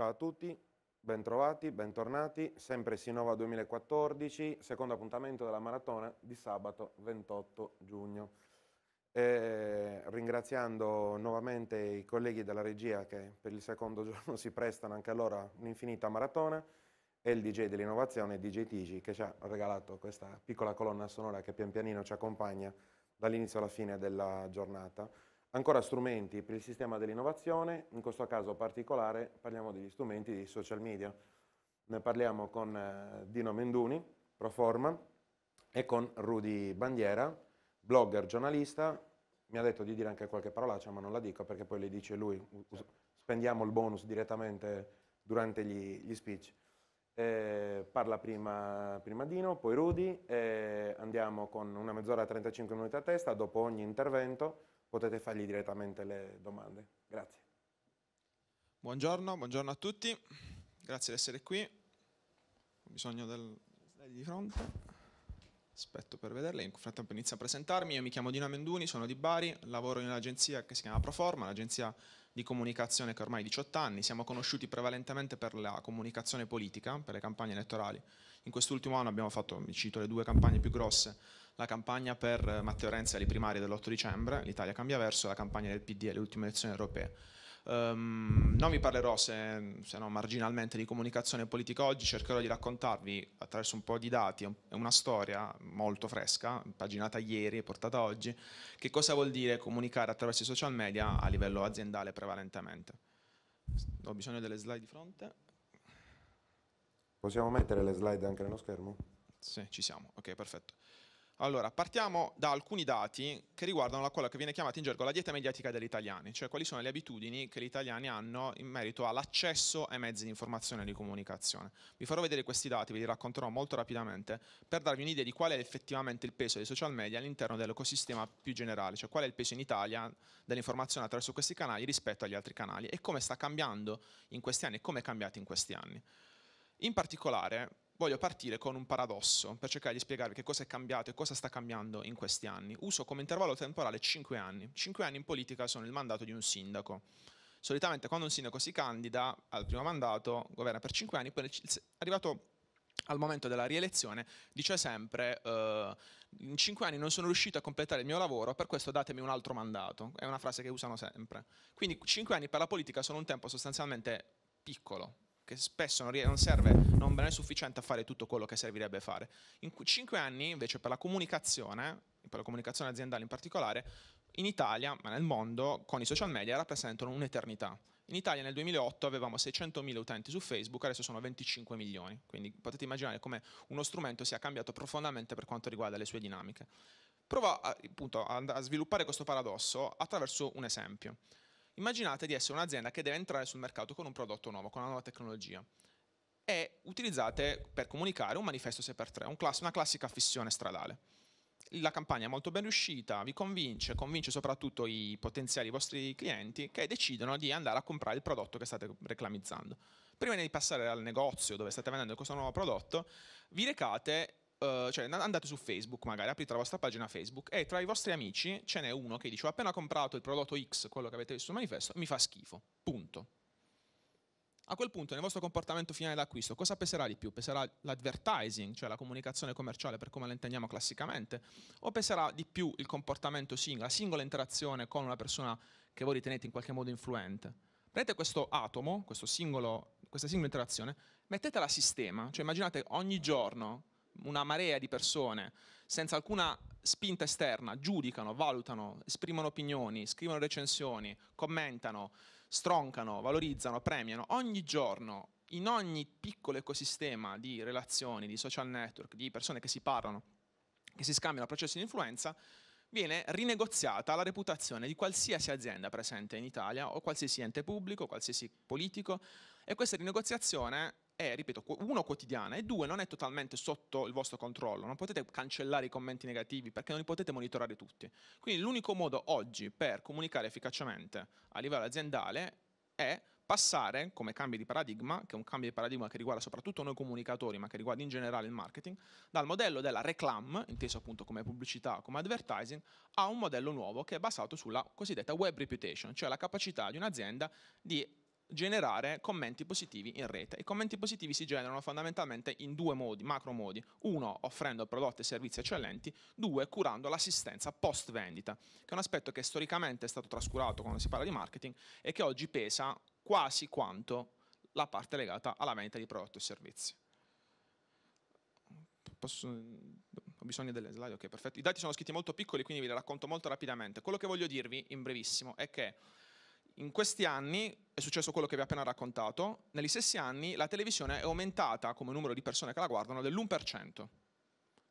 Ciao a tutti, bentrovati, bentornati, sempre Sinova 2014, secondo appuntamento della maratona di sabato 28 giugno. E ringraziando nuovamente i colleghi della regia che per il secondo giorno si prestano anche a loro un'infinita maratona e il DJ dell'innovazione DJ Tigi che ci ha regalato questa piccola colonna sonora che pian pianino ci accompagna dall'inizio alla fine della giornata. Ancora strumenti per il sistema dell'innovazione, in questo caso particolare parliamo degli strumenti di social media. Ne parliamo con eh, Dino Menduni, Proforma, e con Rudy Bandiera, blogger, giornalista, mi ha detto di dire anche qualche parolaccia ma non la dico perché poi le dice lui, certo. spendiamo il bonus direttamente durante gli, gli speech. Eh, parla prima, prima, Dino, poi Rudy, eh, andiamo con una mezz'ora e 35 minuti a testa, dopo ogni intervento potete fargli direttamente le domande. Grazie. Buongiorno, buongiorno a tutti, grazie di essere qui. Ho bisogno del slide di fronte. Aspetto per vederle, nel frattempo inizio a presentarmi, io mi chiamo Dino Menduni, sono di Bari, lavoro in un'agenzia che si chiama Proforma, un'agenzia di comunicazione che ormai ha 18 anni, siamo conosciuti prevalentemente per la comunicazione politica, per le campagne elettorali in quest'ultimo anno abbiamo fatto, mi cito le due campagne più grosse, la campagna per eh, Matteo Renzi alle primarie dell'8 dicembre, l'Italia cambia verso, la campagna del PD alle ultime elezioni europee. Um, non vi parlerò se, se no, marginalmente di comunicazione politica oggi, cercherò di raccontarvi attraverso un po' di dati e una storia molto fresca, paginata ieri e portata oggi, che cosa vuol dire comunicare attraverso i social media a livello aziendale prevalentemente. Ho bisogno delle slide di fronte. Possiamo mettere le slide anche nello schermo? Sì, ci siamo. Ok, perfetto. Allora, partiamo da alcuni dati che riguardano quella che viene chiamata in gergo la dieta mediatica degli italiani, cioè quali sono le abitudini che gli italiani hanno in merito all'accesso ai mezzi di informazione e di comunicazione. Vi farò vedere questi dati, ve li racconterò molto rapidamente per darvi un'idea di qual è effettivamente il peso dei social media all'interno dell'ecosistema più generale, cioè qual è il peso in Italia dell'informazione attraverso questi canali rispetto agli altri canali e come sta cambiando in questi anni e come è cambiato in questi anni. In particolare voglio partire con un paradosso per cercare di spiegarvi che cosa è cambiato e cosa sta cambiando in questi anni. Uso come intervallo temporale 5 anni. 5 anni in politica sono il mandato di un sindaco. Solitamente quando un sindaco si candida al primo mandato, governa per 5 anni, poi arrivato al momento della rielezione dice sempre eh, in cinque anni non sono riuscito a completare il mio lavoro, per questo datemi un altro mandato. È una frase che usano sempre. Quindi cinque anni per la politica sono un tempo sostanzialmente piccolo, che spesso non, non serve, non è sufficiente a fare tutto quello che servirebbe fare. In cinque anni invece per la comunicazione, per la comunicazione aziendale in particolare, in Italia, ma nel mondo, con i social media rappresentano un'eternità. In Italia nel 2008 avevamo 600.000 utenti su Facebook, adesso sono 25 milioni, quindi potete immaginare come uno strumento sia cambiato profondamente per quanto riguarda le sue dinamiche. Prova appunto a sviluppare questo paradosso attraverso un esempio. Immaginate di essere un'azienda che deve entrare sul mercato con un prodotto nuovo, con una nuova tecnologia e utilizzate per comunicare un manifesto 6x3, una classica fissione stradale. La campagna è molto ben riuscita, vi convince, convince soprattutto i potenziali vostri clienti che decidono di andare a comprare il prodotto che state reclamizzando. Prima di passare al negozio dove state vendendo questo nuovo prodotto, vi recate eh, cioè andate su Facebook magari, aprite la vostra pagina Facebook e tra i vostri amici ce n'è uno che dice ho appena comprato il prodotto X, quello che avete visto sul manifesto, mi fa schifo, punto. A quel punto nel vostro comportamento finale d'acquisto cosa peserà di più? Peserà l'advertising, cioè la comunicazione commerciale per come la intendiamo classicamente, o peserà di più il comportamento singolo, la singola interazione con una persona che voi ritenete in qualche modo influente? Prendete questo atomo, questo singolo, questa singola interazione, mettetela a sistema, cioè immaginate ogni giorno una marea di persone senza alcuna spinta esterna, giudicano, valutano, esprimono opinioni, scrivono recensioni, commentano, stroncano, valorizzano, premiano ogni giorno in ogni piccolo ecosistema di relazioni, di social network, di persone che si parlano, che si scambiano processi di influenza, viene rinegoziata la reputazione di qualsiasi azienda presente in Italia o qualsiasi ente pubblico, qualsiasi politico e questa rinegoziazione è, ripeto, uno quotidiana e due non è totalmente sotto il vostro controllo, non potete cancellare i commenti negativi perché non li potete monitorare tutti. Quindi l'unico modo oggi per comunicare efficacemente a livello aziendale è passare come cambio di paradigma, che è un cambio di paradigma che riguarda soprattutto noi comunicatori, ma che riguarda in generale il marketing, dal modello della reclam, inteso appunto come pubblicità, come advertising, a un modello nuovo che è basato sulla cosiddetta web reputation, cioè la capacità di un'azienda di generare commenti positivi in rete. I commenti positivi si generano fondamentalmente in due modi, macro modi. Uno, offrendo prodotti e servizi eccellenti. Due, curando l'assistenza post vendita, che è un aspetto che storicamente è stato trascurato quando si parla di marketing e che oggi pesa quasi quanto la parte legata alla vendita di prodotti e servizi. Posso, ho bisogno delle slide, ok, perfetto. I dati sono scritti molto piccoli, quindi ve li racconto molto rapidamente. Quello che voglio dirvi, in brevissimo, è che in questi anni è successo quello che vi ho appena raccontato, negli stessi anni la televisione è aumentata come numero di persone che la guardano dell'1%.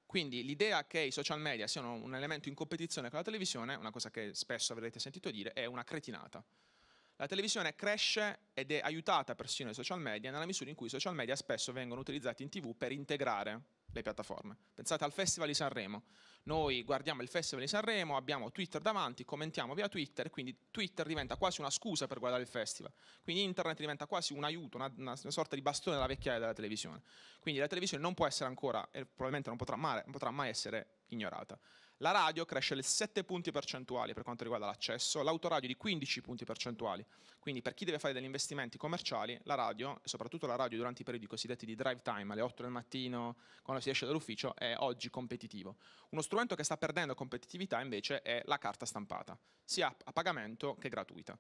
Quindi l'idea che i social media siano un elemento in competizione con la televisione, una cosa che spesso avrete sentito dire, è una cretinata. La televisione cresce ed è aiutata persino dai social media nella misura in cui i social media spesso vengono utilizzati in tv per integrare le piattaforme. Pensate al Festival di Sanremo. Noi guardiamo il Festival di Sanremo, abbiamo Twitter davanti, commentiamo via Twitter, quindi Twitter diventa quasi una scusa per guardare il festival. Quindi internet diventa quasi un aiuto, una, una sorta di bastone della vecchiaia della televisione. Quindi la televisione non può essere ancora, e probabilmente non potrà mai, non potrà mai essere ignorata. La radio cresce del 7 punti percentuali per quanto riguarda l'accesso, l'autoradio di 15 punti percentuali. Quindi per chi deve fare degli investimenti commerciali, la radio, soprattutto la radio durante i periodi cosiddetti di drive time, alle 8 del mattino, quando si esce dall'ufficio, è oggi competitivo. Uno strumento che sta perdendo competitività invece è la carta stampata, sia a pagamento che gratuita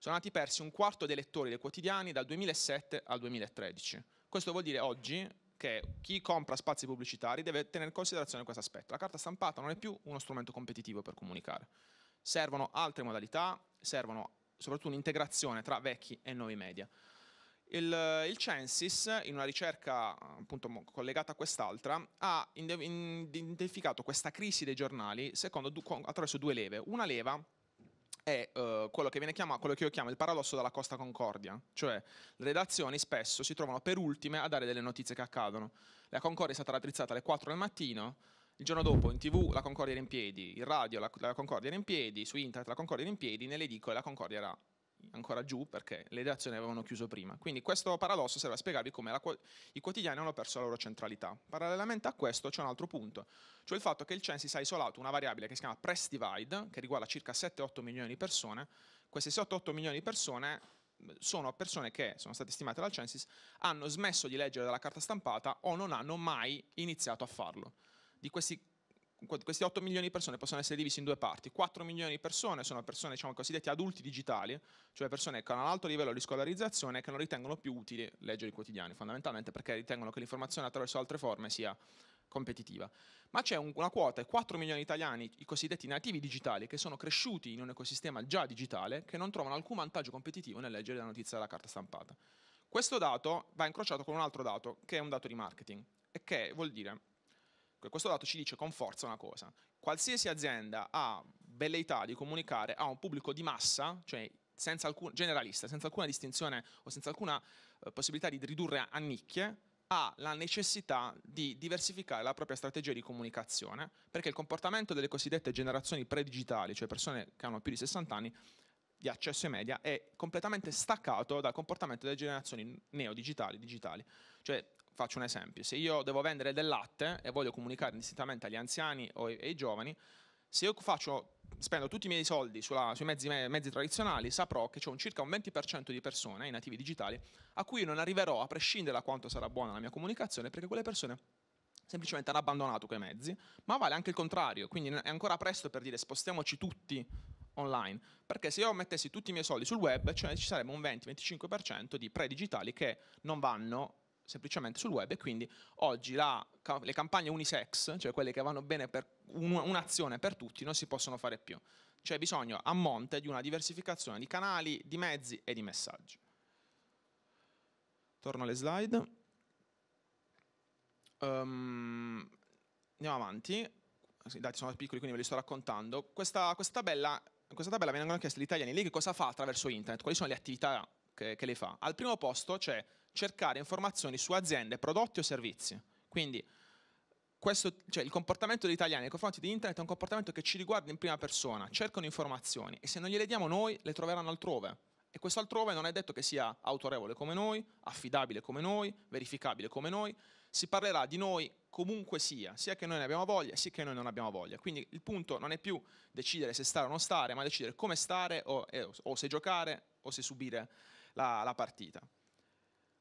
sono andati persi un quarto dei lettori dei quotidiani dal 2007 al 2013. Questo vuol dire oggi che chi compra spazi pubblicitari deve tenere in considerazione questo aspetto. La carta stampata non è più uno strumento competitivo per comunicare. Servono altre modalità, servono soprattutto un'integrazione tra vecchi e nuovi media. Il, il, Censis, in una ricerca appunto collegata a quest'altra, ha identificato questa crisi dei giornali secondo, attraverso due leve. Una leva è uh, quello, che chiama, quello, che io chiamo il paradosso della Costa Concordia, cioè le redazioni spesso si trovano per ultime a dare delle notizie che accadono. La Concordia è stata raddrizzata alle 4 del mattino, il giorno dopo in tv la Concordia era in piedi, in radio la, la Concordia era in piedi, su internet la Concordia era in piedi, nelle edicole la Concordia era ancora giù perché le reazioni avevano chiuso prima. Quindi questo paradosso serve a spiegarvi come la, i quotidiani hanno perso la loro centralità. Parallelamente a questo c'è un altro punto, cioè il fatto che il Census ha isolato una variabile che si chiama press divide, che riguarda circa 7-8 milioni di persone. Queste 7-8 milioni di persone sono persone che, sono state stimate dal Census, hanno smesso di leggere dalla carta stampata o non hanno mai iniziato a farlo. Di questi questi 8 milioni di persone possono essere divisi in due parti. 4 milioni di persone sono persone diciamo, cosiddetti adulti digitali, cioè persone che hanno un alto livello di scolarizzazione e che non ritengono più utili leggere i quotidiani, fondamentalmente perché ritengono che l'informazione attraverso altre forme sia competitiva. Ma c'è una quota, 4 milioni di italiani, i cosiddetti nativi digitali, che sono cresciuti in un ecosistema già digitale, che non trovano alcun vantaggio competitivo nel leggere la notizia della carta stampata. Questo dato va incrociato con un altro dato, che è un dato di marketing, e che vuol dire questo dato ci dice con forza una cosa, qualsiasi azienda ha velleità di comunicare a un pubblico di massa, cioè senza alcun, generalista, senza alcuna distinzione o senza alcuna eh, possibilità di ridurre a, a nicchie, ha la necessità di diversificare la propria strategia di comunicazione, perché il comportamento delle cosiddette generazioni pre-digitali, cioè persone che hanno più di 60 anni, di accesso ai media, è completamente staccato dal comportamento delle generazioni neodigitali, digitali. Cioè Faccio un esempio, se io devo vendere del latte e voglio comunicare distintamente agli anziani o ai, ai giovani, se io faccio, spendo tutti i miei soldi sulla, sui mezzi, mezzi, tradizionali, saprò che c'è un circa un 20% di persone, i nativi digitali, a cui non arriverò a prescindere da quanto sarà buona la mia comunicazione, perché quelle persone semplicemente hanno abbandonato quei mezzi, ma vale anche il contrario, quindi è ancora presto per dire spostiamoci tutti online, perché se io mettessi tutti i miei soldi sul web, cioè ci sarebbe un 20-25% di pre-digitali che non vanno semplicemente sul web e quindi oggi la, le campagne unisex, cioè quelle che vanno bene per un'azione per tutti, non si possono fare più. C'è bisogno a monte di una diversificazione di canali, di mezzi e di messaggi. Torno alle slide. Um, andiamo avanti. I dati sono piccoli quindi ve li sto raccontando. Questa, questa, tabella, questa tabella vengono chieste agli italiani lei che cosa fa attraverso internet, quali sono le attività che, che le fa. Al primo posto c'è cercare informazioni su aziende, prodotti o servizi. Quindi questo, cioè, il comportamento degli italiani nei confronti di internet è un comportamento che ci riguarda in prima persona, cercano informazioni e se non gliele diamo noi le troveranno altrove. E questo altrove non è detto che sia autorevole come noi, affidabile come noi, verificabile come noi, si parlerà di noi comunque sia, sia che noi ne abbiamo voglia, sia che noi non abbiamo voglia. Quindi il punto non è più decidere se stare o non stare, ma decidere come stare o, eh, o se giocare o se subire la, la partita.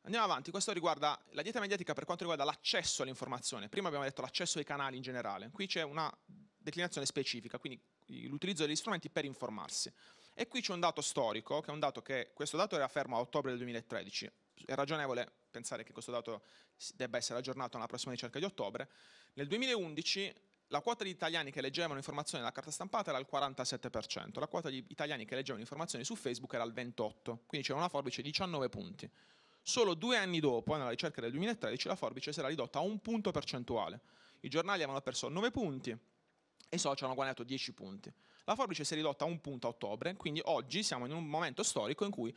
Andiamo avanti, questo riguarda la dieta mediatica per quanto riguarda l'accesso all'informazione. Prima abbiamo detto l'accesso ai canali in generale, qui c'è una declinazione specifica, quindi l'utilizzo degli strumenti per informarsi. E qui c'è un dato storico, che è un dato che questo dato era fermo a ottobre del 2013, è ragionevole pensare che questo dato debba essere aggiornato nella prossima ricerca di ottobre. Nel 2011 la quota di italiani che leggevano informazioni dalla carta stampata era al 47%, la quota di italiani che leggevano informazioni su Facebook era al 28%, quindi c'era una forbice di 19 punti. Solo due anni dopo, nella ricerca del 2013, la forbice si era ridotta a un punto percentuale. I giornali avevano perso 9 punti e i soci hanno guadagnato 10 punti. La forbice si è ridotta a un punto a ottobre, quindi oggi siamo in un momento storico in cui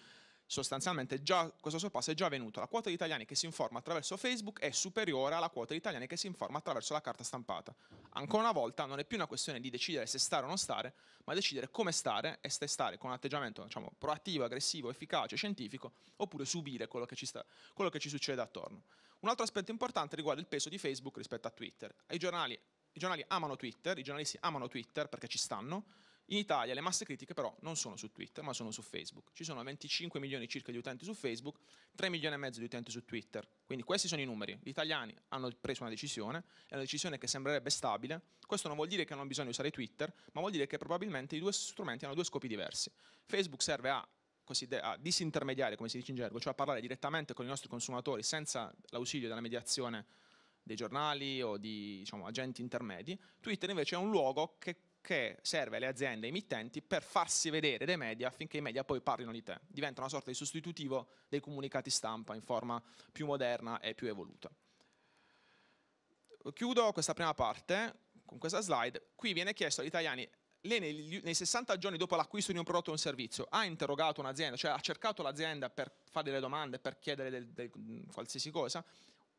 sostanzialmente già, questo sorpasso è già avvenuto. La quota di italiani che si informa attraverso Facebook è superiore alla quota di italiani che si informa attraverso la carta stampata. Ancora una volta non è più una questione di decidere se stare o non stare, ma decidere come stare e se stare con un atteggiamento diciamo, proattivo, aggressivo, efficace, scientifico, oppure subire quello che ci, sta, quello che ci succede attorno. Un altro aspetto importante riguarda il peso di Facebook rispetto a Twitter. I giornali, i giornali amano Twitter, i giornalisti amano Twitter perché ci stanno, in Italia le masse critiche però non sono su Twitter, ma sono su Facebook. Ci sono 25 milioni circa di utenti su Facebook, 3 milioni e mezzo di utenti su Twitter. Quindi questi sono i numeri. Gli italiani hanno preso una decisione, è una decisione che sembrerebbe stabile. Questo non vuol dire che non bisogna usare Twitter, ma vuol dire che probabilmente i due strumenti hanno due scopi diversi. Facebook serve a a disintermediare, come si dice in gergo, cioè a parlare direttamente con i nostri consumatori senza l'ausilio della mediazione dei giornali o di diciamo, agenti intermedi. Twitter invece è un luogo che che serve alle aziende emittenti per farsi vedere dai media affinché i media poi parlino di te. Diventa una sorta di sostitutivo dei comunicati stampa in forma più moderna e più evoluta. Chiudo questa prima parte con questa slide. Qui viene chiesto agli italiani lei nei, 60 giorni dopo l'acquisto di un prodotto o un servizio ha interrogato un'azienda, cioè ha cercato l'azienda per fare delle domande, per chiedere del, del, qualsiasi cosa,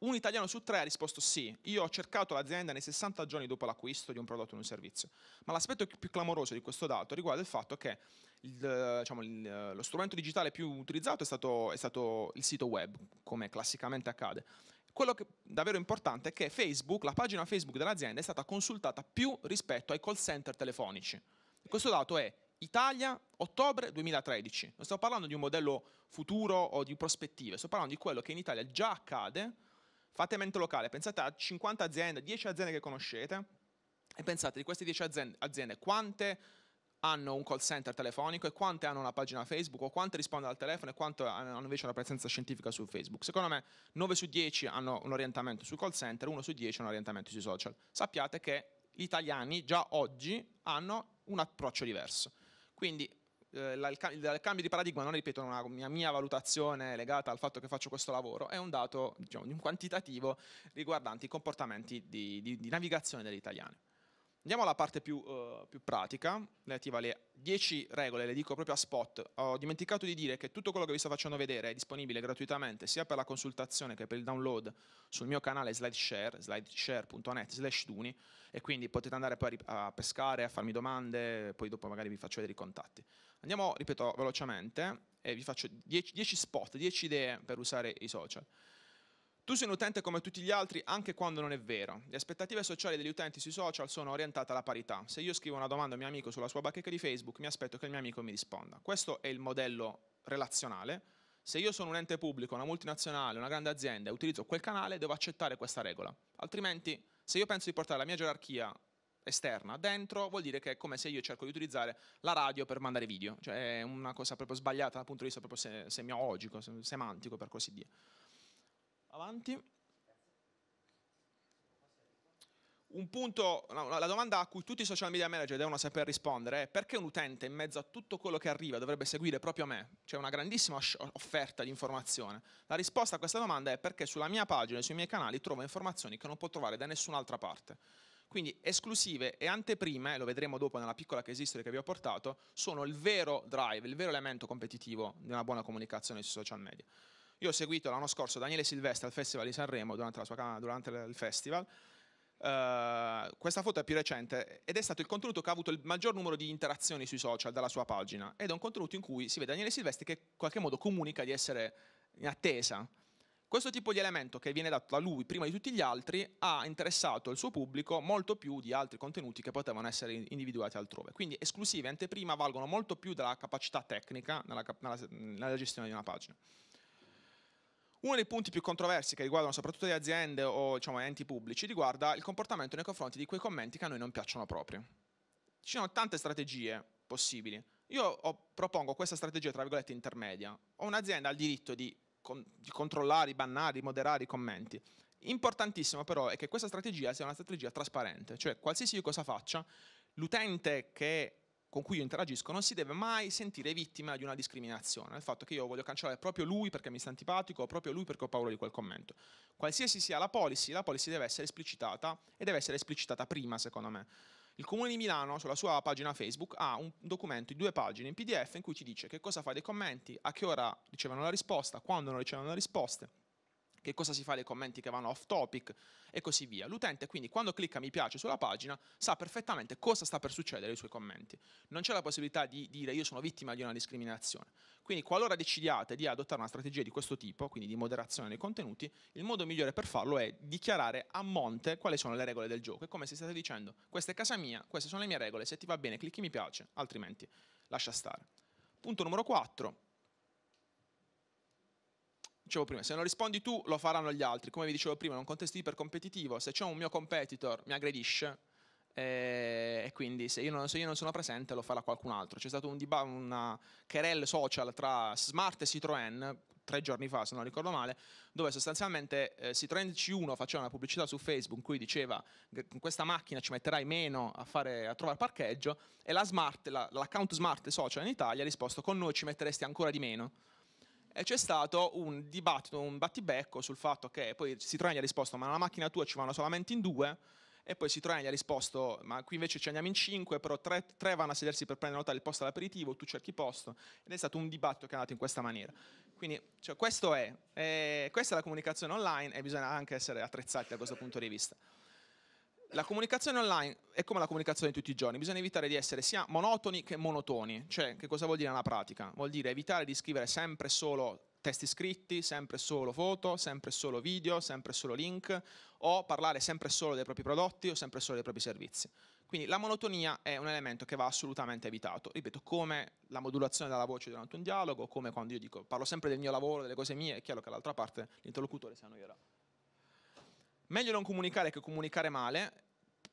un italiano su tre ha risposto sì, io ho cercato l'azienda nei 60 giorni dopo l'acquisto di un prodotto o un servizio. Ma l'aspetto più clamoroso di questo dato riguarda il fatto che il, diciamo, il, lo strumento digitale più utilizzato è stato, è stato il sito web, come classicamente accade. Quello che è davvero importante è che Facebook, la pagina Facebook dell'azienda è stata consultata più rispetto ai call center telefonici. Questo dato è Italia, ottobre 2013. Non sto parlando di un modello futuro o di prospettive, sto parlando di quello che in Italia già accade Fate mente locale, pensate a 50 aziende, 10 aziende che conoscete e pensate di queste 10 aziende, aziende quante hanno un call center telefonico e quante hanno una pagina Facebook o quante rispondono al telefono e quante hanno invece una presenza scientifica su Facebook. Secondo me 9 su 10 hanno un orientamento sul call center, 1 su 10 un orientamento sui social. Sappiate che gli italiani già oggi hanno un approccio diverso. Quindi eh, il, cambio di paradigma non ripeto una mia, mia, valutazione legata al fatto che faccio questo lavoro, è un dato, diciamo, un quantitativo riguardante i comportamenti di, di, di navigazione degli italiani. Andiamo alla parte più, uh, più, pratica, relativa alle 10 regole, le dico proprio a spot. Ho dimenticato di dire che tutto quello che vi sto facendo vedere è disponibile gratuitamente sia per la consultazione che per il download sul mio canale SlideShare, slideshare.net slash Duni, e quindi potete andare poi a pescare, a farmi domande, poi dopo magari vi faccio vedere i contatti. Andiamo, ripeto, velocemente e vi faccio 10 spot, 10 idee per usare i social. Tu sei un utente come tutti gli altri anche quando non è vero. Le aspettative sociali degli utenti sui social sono orientate alla parità. Se io scrivo una domanda a mio amico sulla sua bacheca di Facebook, mi aspetto che il mio amico mi risponda. Questo è il modello relazionale. Se io sono un ente pubblico, una multinazionale, una grande azienda e utilizzo quel canale, devo accettare questa regola. Altrimenti, se io penso di portare la mia gerarchia esterna. Dentro vuol dire che è come se io cerco di utilizzare la radio per mandare video, cioè è una cosa proprio sbagliata dal punto di vista proprio semiologico, semantico per così dire. Avanti. Un punto, la domanda a cui tutti i social media manager devono saper rispondere è perché un utente in mezzo a tutto quello che arriva dovrebbe seguire proprio me? C'è una grandissima offerta di informazione. La risposta a questa domanda è perché sulla mia pagina e sui miei canali trovo informazioni che non può trovare da nessun'altra parte. Quindi esclusive e anteprime, lo vedremo dopo nella piccola case history che vi ho portato, sono il vero drive, il vero elemento competitivo di una buona comunicazione sui social media. Io ho seguito l'anno scorso Daniele Silvestri al Festival di Sanremo durante, sua, durante il festival. Uh, questa foto è più recente ed è stato il contenuto che ha avuto il maggior numero di interazioni sui social dalla sua pagina ed è un contenuto in cui si vede Daniele Silvestri che in qualche modo comunica di essere in attesa questo tipo di elemento che viene dato da lui prima di tutti gli altri ha interessato il suo pubblico molto più di altri contenuti che potevano essere individuati altrove. Quindi esclusive e anteprima valgono molto più della capacità tecnica nella, nella, nella gestione di una pagina. Uno dei punti più controversi che riguardano soprattutto le aziende o diciamo, enti pubblici riguarda il comportamento nei confronti di quei commenti che a noi non piacciono proprio. Ci sono tante strategie possibili. Io propongo questa strategia, tra virgolette, intermedia. Un'azienda ha il diritto di con, di controllare, bannare, moderare i commenti. Importantissimo però è che questa strategia sia una strategia trasparente, cioè qualsiasi cosa faccia, l'utente che con cui io interagisco non si deve mai sentire vittima di una discriminazione, il fatto che io voglio cancellare proprio lui perché mi sta antipatico o proprio lui perché ho paura di quel commento. Qualsiasi sia la policy, la policy deve essere esplicitata e deve essere esplicitata prima, secondo me. Il Comune di Milano, sulla sua pagina Facebook, ha un documento di due pagine in PDF in cui ci dice che cosa fa dei commenti, a che ora ricevono la risposta, quando non ricevono le risposte, che cosa si fa nei commenti che vanno off topic e così via. L'utente quindi quando clicca mi piace sulla pagina sa perfettamente cosa sta per succedere ai suoi commenti. Non c'è la possibilità di dire io sono vittima di una discriminazione. Quindi qualora decidiate di adottare una strategia di questo tipo, quindi di moderazione dei contenuti, il modo migliore per farlo è dichiarare a monte quali sono le regole del gioco. È come se state dicendo questa è casa mia, queste sono le mie regole, se ti va bene clicchi mi piace, altrimenti lascia stare. Punto numero 4 dicevo prima, se non rispondi tu lo faranno gli altri, come vi dicevo prima, in un contesto ipercompetitivo, se c'è un mio competitor mi aggredisce eh, e quindi se io, non, se io, non, sono presente lo farà qualcun altro. C'è stato un diba- una querelle social tra Smart e Citroën tre giorni fa, se non ricordo male, dove sostanzialmente eh, Citroën C1 faceva una pubblicità su Facebook in cui diceva con questa macchina ci metterai meno a, fare, a trovare parcheggio e la Smart, la, l'account Smart social in Italia ha risposto con noi ci metteresti ancora di meno. E c'è stato un dibattito, un battibecco sul fatto che poi Citroen gli ha risposto ma la macchina tua ci vanno solamente in due e poi Citroen gli ha risposto ma qui invece ci andiamo in cinque però tre, tre vanno a sedersi per prendere nota del posto all'aperitivo, tu cerchi posto ed è stato un dibattito che è andato in questa maniera. Quindi cioè, questo è, eh, questa è la comunicazione online e bisogna anche essere attrezzati da questo punto di vista. La comunicazione online è come la comunicazione di tutti i giorni, bisogna evitare di essere sia monotoni che monotoni, cioè che cosa vuol dire nella pratica? Vuol dire evitare di scrivere sempre solo testi scritti, sempre solo foto, sempre solo video, sempre solo link, o parlare sempre solo dei propri prodotti o sempre solo dei propri servizi. Quindi la monotonia è un elemento che va assolutamente evitato, ripeto, come la modulazione della voce durante un dialogo, come quando io dico parlo sempre del mio lavoro, delle cose mie, è chiaro che all'altra parte l'interlocutore si annoierà meglio non comunicare che comunicare male,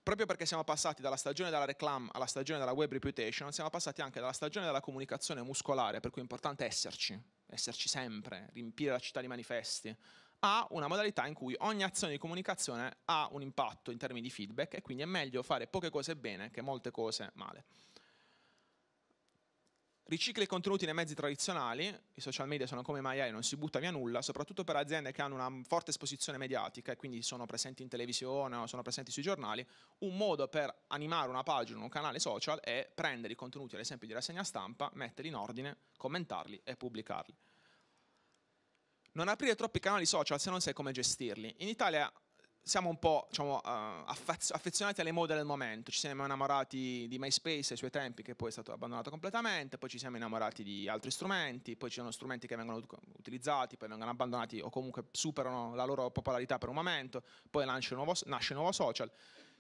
proprio perché siamo passati dalla stagione della reclam alla stagione della web reputation, siamo passati anche dalla stagione della comunicazione muscolare, per cui è importante esserci, esserci sempre, riempire la città di manifesti, a una modalità in cui ogni azione di comunicazione ha un impatto in termini di feedback e quindi è meglio fare poche cose bene che molte cose male. Ricicla i contenuti nei mezzi tradizionali, i social media sono come mai non si butta via nulla, soprattutto per aziende che hanno una forte esposizione mediatica e quindi sono presenti in televisione o sono presenti sui giornali, un modo per animare una pagina, un canale social è prendere i contenuti ad esempio di rassegna stampa, metterli in ordine, commentarli e pubblicarli. Non aprire troppi canali social se non sai come gestirli. In Italia siamo un po' diciamo, eh, affezionati alle mode del momento, ci siamo innamorati di MySpace ai suoi tempi che poi è stato abbandonato completamente, poi ci siamo innamorati di altri strumenti, poi ci sono strumenti che vengono utilizzati, poi vengono abbandonati o comunque superano la loro popolarità per un momento, poi nasce un nuovo, nasce un nuovo social.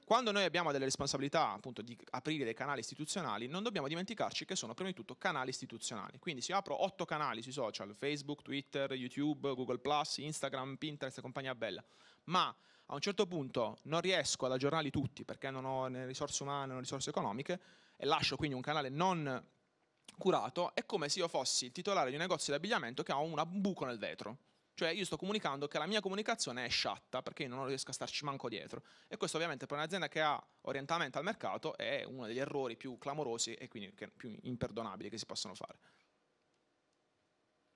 Quando noi abbiamo delle responsabilità appunto di aprire dei canali istituzionali, non dobbiamo dimenticarci che sono prima di tutto canali istituzionali. Quindi si apro otto canali sui social, Facebook, Twitter, YouTube, Google Instagram, Pinterest e compagnia bella. Ma a un certo punto non riesco ad aggiornarli tutti perché non ho né risorse umane né risorse economiche e lascio quindi un canale non curato, è come se io fossi il titolare di un negozio di abbigliamento che ha un buco nel vetro. Cioè io sto comunicando che la mia comunicazione è sciatta perché io non riesco a starci manco dietro. E questo ovviamente per un'azienda che ha orientamento al mercato è uno degli errori più clamorosi e quindi più imperdonabili che si possono fare.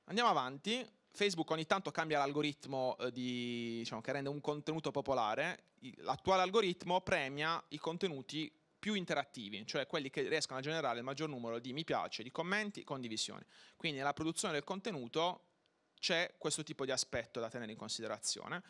Andiamo avanti, Facebook ogni tanto cambia l'algoritmo eh, di, diciamo, che rende un contenuto popolare, l'attuale algoritmo premia i contenuti più interattivi, cioè quelli che riescono a generare il maggior numero di mi piace, di commenti, condivisioni. Quindi nella produzione del contenuto c'è questo tipo di aspetto da tenere in considerazione.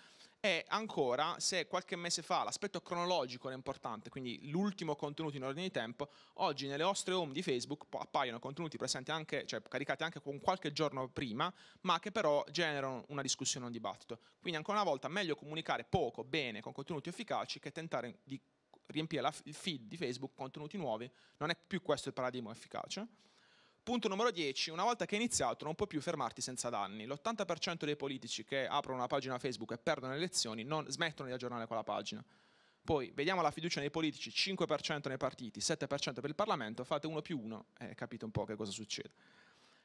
E ancora, se qualche mese fa l'aspetto cronologico era importante, quindi l'ultimo contenuto in ordine di tempo, oggi nelle ostre home di Facebook appaiono contenuti presenti anche, cioè caricati anche con qualche giorno prima, ma che però generano una discussione, un dibattito. Quindi ancora una volta, meglio comunicare poco, bene, con contenuti efficaci, che tentare di riempire la, il feed di Facebook con contenuti nuovi. Non è più questo il paradigma efficace. Punto numero 10, una volta che hai iniziato non puoi più fermarti senza danni. L'80% dei politici che aprono una pagina Facebook e perdono le elezioni non smettono di aggiornare quella pagina. Poi vediamo la fiducia nei politici, 5% nei partiti, 7% per il Parlamento, fate uno più uno e capite un po' che cosa succede.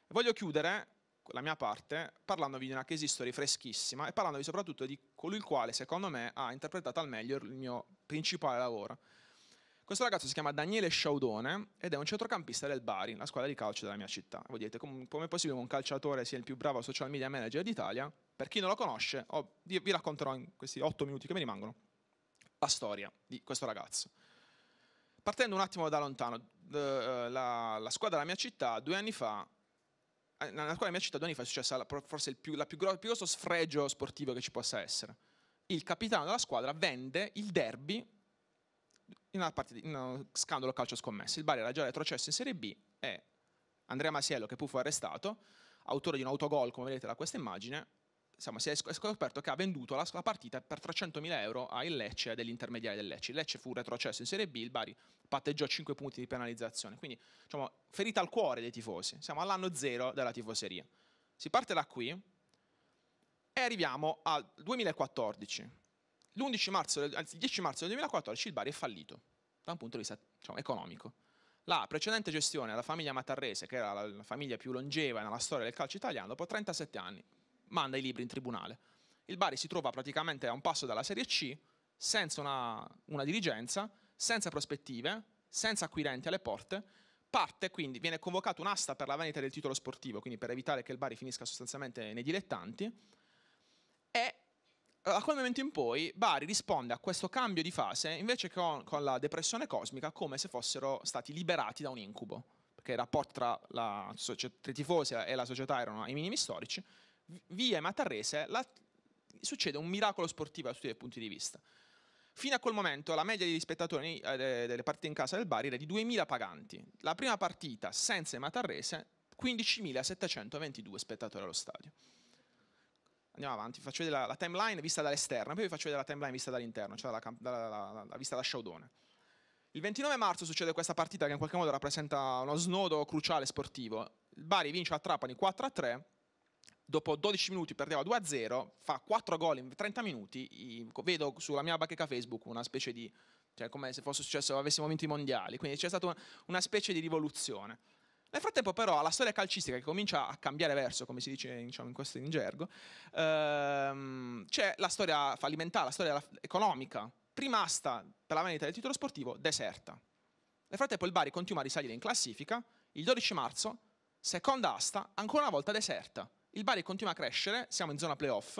Voglio chiudere la mia parte parlandovi di una case history freschissima e parlandovi soprattutto di colui il quale secondo me ha interpretato al meglio il mio principale lavoro questo ragazzo si chiama Daniele Sciaudone ed è un centrocampista del Bari, la squadra di calcio della mia città. Voi dite, come è possibile che un calciatore sia il più bravo social media manager d'Italia? Per chi non lo conosce, oh, vi racconterò in questi otto minuti che mi rimangono la storia di questo ragazzo. Partendo un attimo da lontano, eh, la, la squadra della mia città due anni fa nella eh, squadra della mia città due anni fa è successa forse il più, la più, il più grosso sfregio sportivo che ci possa essere. Il capitano della squadra vende il derby in, di, in uno scandalo calcio scommesso. Il Bari era già retrocesso in Serie B e Andrea Masiello, che poi fu arrestato, autore di un autogol, come vedete da questa immagine, insomma, si è scoperto che ha venduto la, la partita per 300.000 euro al Lecce dell'intermediario del Lecce. Il Lecce fu retrocesso in Serie B, il Bari patteggiò 5 punti di penalizzazione. Quindi, diciamo, ferita al cuore dei tifosi. Siamo all'anno zero della tifoseria. Si parte da qui e arriviamo al 2014 l'11 marzo, anzi il 10 marzo del 2014 il Bari è fallito da un punto di vista diciamo, economico. La precedente gestione della famiglia Matarrese, che era la famiglia più longeva nella storia del calcio italiano, dopo 37 anni manda i libri in tribunale. Il Bari si trova praticamente a un passo dalla Serie C, senza una, una dirigenza, senza prospettive, senza acquirenti alle porte, parte quindi, viene convocata un'asta per la vendita del titolo sportivo, quindi per evitare che il Bari finisca sostanzialmente nei dilettanti, eh, a quel momento in poi Bari risponde a questo cambio di fase invece con, con la depressione cosmica come se fossero stati liberati da un incubo, perché i rapporti tra, la, tra i tifosi e la società erano ai minimi storici. Via Matarrese la, succede un miracolo sportivo da tutti i punti di vista. Fino a quel momento la media degli spettatori eh, delle partite in casa del Bari era di 2.000 paganti. La prima partita senza Matarrese, 15.722 spettatori allo stadio andiamo avanti, faccio vedere la, la timeline vista dall'esterno, poi vi faccio vedere la timeline vista dall'interno, cioè la, la, la vista da Shaudone. Il 29 marzo succede questa partita che in qualche modo rappresenta uno snodo cruciale sportivo. Il Bari vince a Trapani 4-3, dopo 12 minuti perdeva 2-0, fa 4 gol in 30 minuti, vedo sulla mia bacheca Facebook una specie di... cioè come se fosse successo, avessimo vinto i mondiali, quindi c'è stata una, una specie di rivoluzione. Nel frattempo però la storia calcistica che comincia a cambiare verso, come si dice diciamo, in questo in gergo, ehm, c'è la storia fallimentare, la storia economica, rimasta per la vendita del titolo sportivo deserta. Nel frattempo il Bari continua a risalire in classifica, il 12 marzo, seconda asta, ancora una volta deserta. Il Bari continua a crescere, siamo in zona playoff,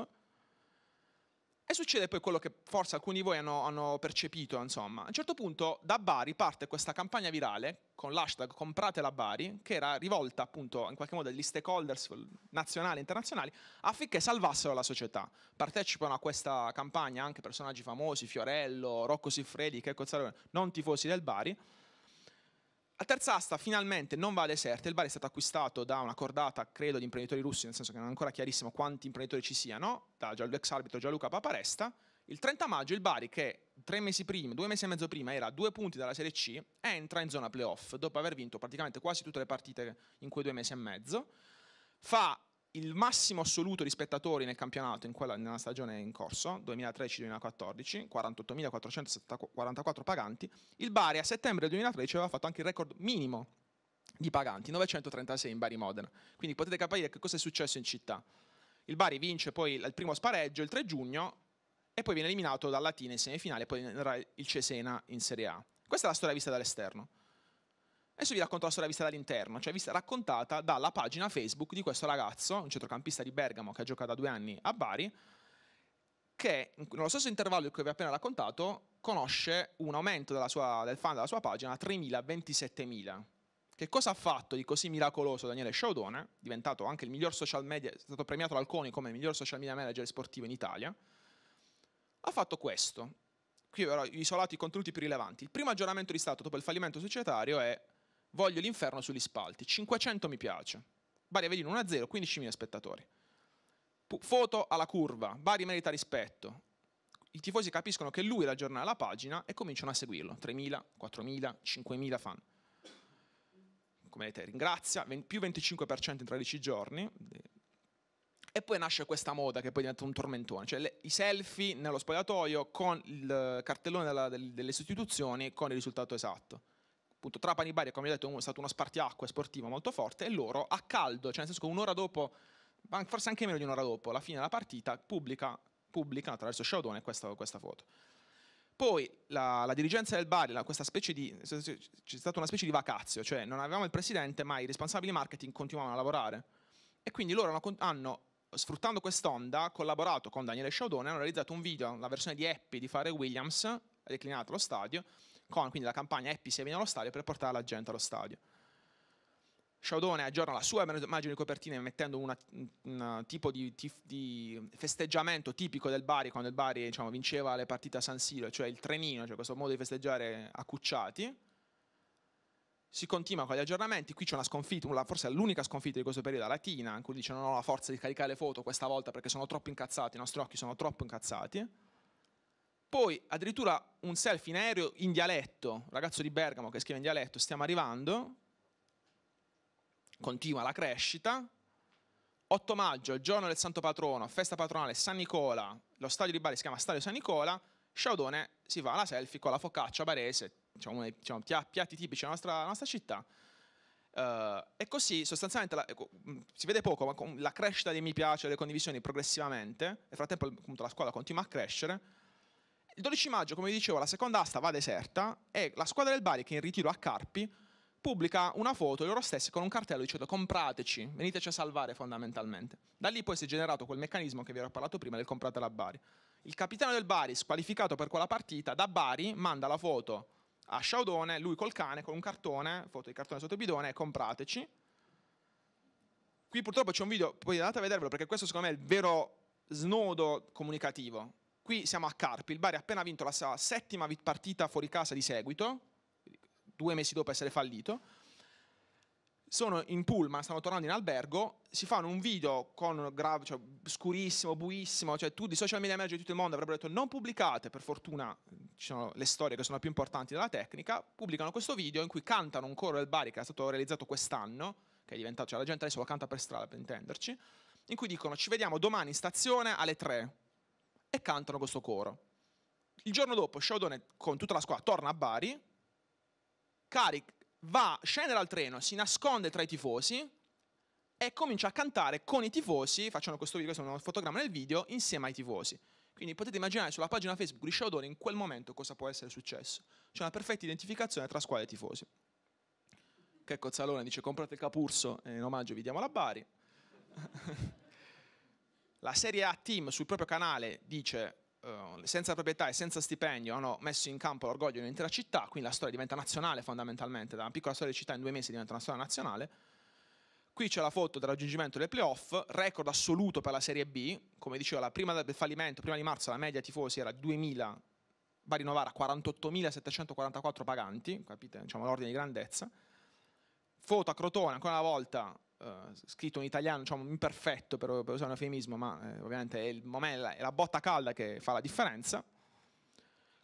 e succede poi quello che forse alcuni di voi hanno, hanno, percepito, insomma. A un certo punto da Bari parte questa campagna virale con l'hashtag comprate la Bari, che era rivolta appunto in qualche modo agli stakeholders nazionali e internazionali affinché salvassero la società. Partecipano a questa campagna anche personaggi famosi, Fiorello, Rocco Siffredi, Checco Zalone, non tifosi del Bari a terza asta finalmente non va a deserta, il bar è stato acquistato da una cordata, credo, di imprenditori russi, nel senso che non è ancora chiarissimo quanti imprenditori ci siano, da dall'ex arbitro Gianluca Paparesta. Il 30 maggio il Bari, che tre mesi prima, due mesi e mezzo prima era a due punti dalla Serie C, entra in zona playoff dopo aver vinto praticamente quasi tutte le partite in quei due mesi e mezzo. Fa il massimo assoluto di spettatori nel campionato in quella, nella stagione in corso, 2013-2014, 48.444 paganti, il Bari a settembre 2013 aveva fatto anche il record minimo di paganti, 936 in Bari Modena. Quindi potete capire che cosa è successo in città. Il Bari vince poi il primo spareggio il 3 giugno e poi viene eliminato dal Latina in semifinale, poi il Cesena in Serie A. Questa è la storia vista dall'esterno. Adesso vi racconto la storia vista dall'interno, cioè vista raccontata dalla pagina Facebook di questo ragazzo, un centrocampista di Bergamo che ha giocato da due anni a Bari, che nello stesso intervallo che vi ho appena raccontato conosce un aumento sua, del fan della sua pagina a 3.000-27.000. a Che cosa ha fatto di così miracoloso Daniele Sciaudone, diventato anche il miglior social media, è stato premiato dal CONI come il miglior social media manager sportivo in Italia? Ha fatto questo. Qui ho isolato i contenuti più rilevanti. Il primo aggiornamento di Stato dopo il fallimento societario è voglio l'inferno sugli spalti, 500 mi piace, Bari Avellino 1-0, 15.000 spettatori. P- foto alla curva, Bari merita rispetto. I tifosi capiscono che lui raggiorna la pagina e cominciano a seguirlo, 3.000, 4.000, 5.000 fan. Come vedete ringrazia, più 25% in 13 giorni, e poi nasce questa moda che poi diventa un tormentone, cioè le, i selfie nello spogliatoio con il cartellone della, del, delle sostituzioni con il risultato esatto appunto Trapani Bari, come vi ho detto, è stato uno spartiacque sportivo molto forte e loro a caldo, cioè nel senso un'ora dopo, forse anche meno di un'ora dopo, la fine della partita, pubblica, pubblicano attraverso Shaudone questa, questa foto. Poi la, la, dirigenza del Bari, la, di, c'è stata una specie di vacazio, cioè non avevamo il presidente, ma i responsabili marketing continuavano a lavorare. E quindi loro hanno, hanno sfruttando quest'onda, collaborato con Daniele Sciaudone, hanno realizzato un video, la versione di Happy di Fare Williams, ha declinato lo stadio, con quindi la campagna Happy se viene allo stadio per portare la gente allo stadio. Sciaudone aggiorna la sua immagine di copertina mettendo un tipo di, di, festeggiamento tipico del Bari quando il Bari diciamo, vinceva le partite a San Siro, cioè il trenino, cioè questo modo di festeggiare accucciati. Si continua con gli aggiornamenti, qui c'è una sconfitta, forse l'unica sconfitta di questo periodo, la Latina, in cui dice non ho la forza di caricare le foto questa volta perché sono troppo incazzati, i nostri occhi sono troppo incazzati. Poi addirittura un selfie in aereo in dialetto, un ragazzo di Bergamo che scrive in dialetto, stiamo arrivando, continua la crescita. 8 maggio, il giorno del santo patrono, festa patronale San Nicola, lo stadio di Bari si chiama Stadio San Nicola, Sciaudone si fa la selfie con la focaccia barese, diciamo, uno dei diciamo, piatti tipici della nostra, della nostra città. Uh, e così sostanzialmente la, ecco, mm, si vede poco, ma con la crescita dei mi piace, delle condivisioni progressivamente, nel frattempo appunto, la scuola continua a crescere, il 12 maggio, come vi dicevo, la seconda asta va deserta e la squadra del Bari, che è in ritiro a Carpi, pubblica una foto loro stessi con un cartello dicendo comprateci, veniteci a salvare fondamentalmente. Da lì poi si è generato quel meccanismo che vi ero parlato prima del comprate la Bari. Il capitano del Bari, squalificato per quella partita, da Bari manda la foto a Sciaudone, lui col cane, con un cartone, foto di cartone sotto il bidone, comprateci. Qui purtroppo c'è un video, poi andate a vedervelo perché questo secondo me è il vero snodo comunicativo. Qui siamo a Carpi, il Bari ha appena vinto la settima partita fuori casa di seguito, due mesi dopo essere fallito. Sono in pullman, stanno tornando in albergo, si fanno un video con grave, cioè, scurissimo, buissimo, cioè tutti i social media manager di tutto il mondo avrebbero detto non pubblicate, per fortuna ci sono le storie che sono più importanti della tecnica, pubblicano questo video in cui cantano un coro del Bari che è stato realizzato quest'anno, che è diventato, cioè la gente adesso lo canta per strada per intenderci, in cui dicono ci vediamo domani in stazione alle 3, e cantano questo coro. Il giorno dopo Shodone con tutta la squadra torna a Bari, carica, va, scende dal treno, si nasconde tra i tifosi e comincia a cantare con i tifosi, facciano questo video, questo è un fotogramma nel video, insieme ai tifosi. Quindi potete immaginare sulla pagina Facebook di Shodone in quel momento cosa può essere successo. C'è una perfetta identificazione tra squadre e tifosi. Che Cozzalone dice comprate il capurso e in omaggio vi diamo la Bari. la Serie A Team sul proprio canale dice uh, senza proprietà e senza stipendio hanno messo in campo l'orgoglio di un'intera città, quindi la storia diventa nazionale fondamentalmente, da una piccola storia di città in due mesi diventa una storia nazionale. Qui c'è la foto del raggiungimento dei playoff, record assoluto per la Serie B, come dicevo la prima del fallimento, prima di marzo la media tifosi era 2000, Bari Novara 48.744 paganti, capite diciamo, l'ordine di grandezza. Foto a Crotone, ancora una volta eh, scritto in italiano diciamo imperfetto per, per usare un eufemismo, ma eh, ovviamente è, il, è, la botta calda che fa la differenza.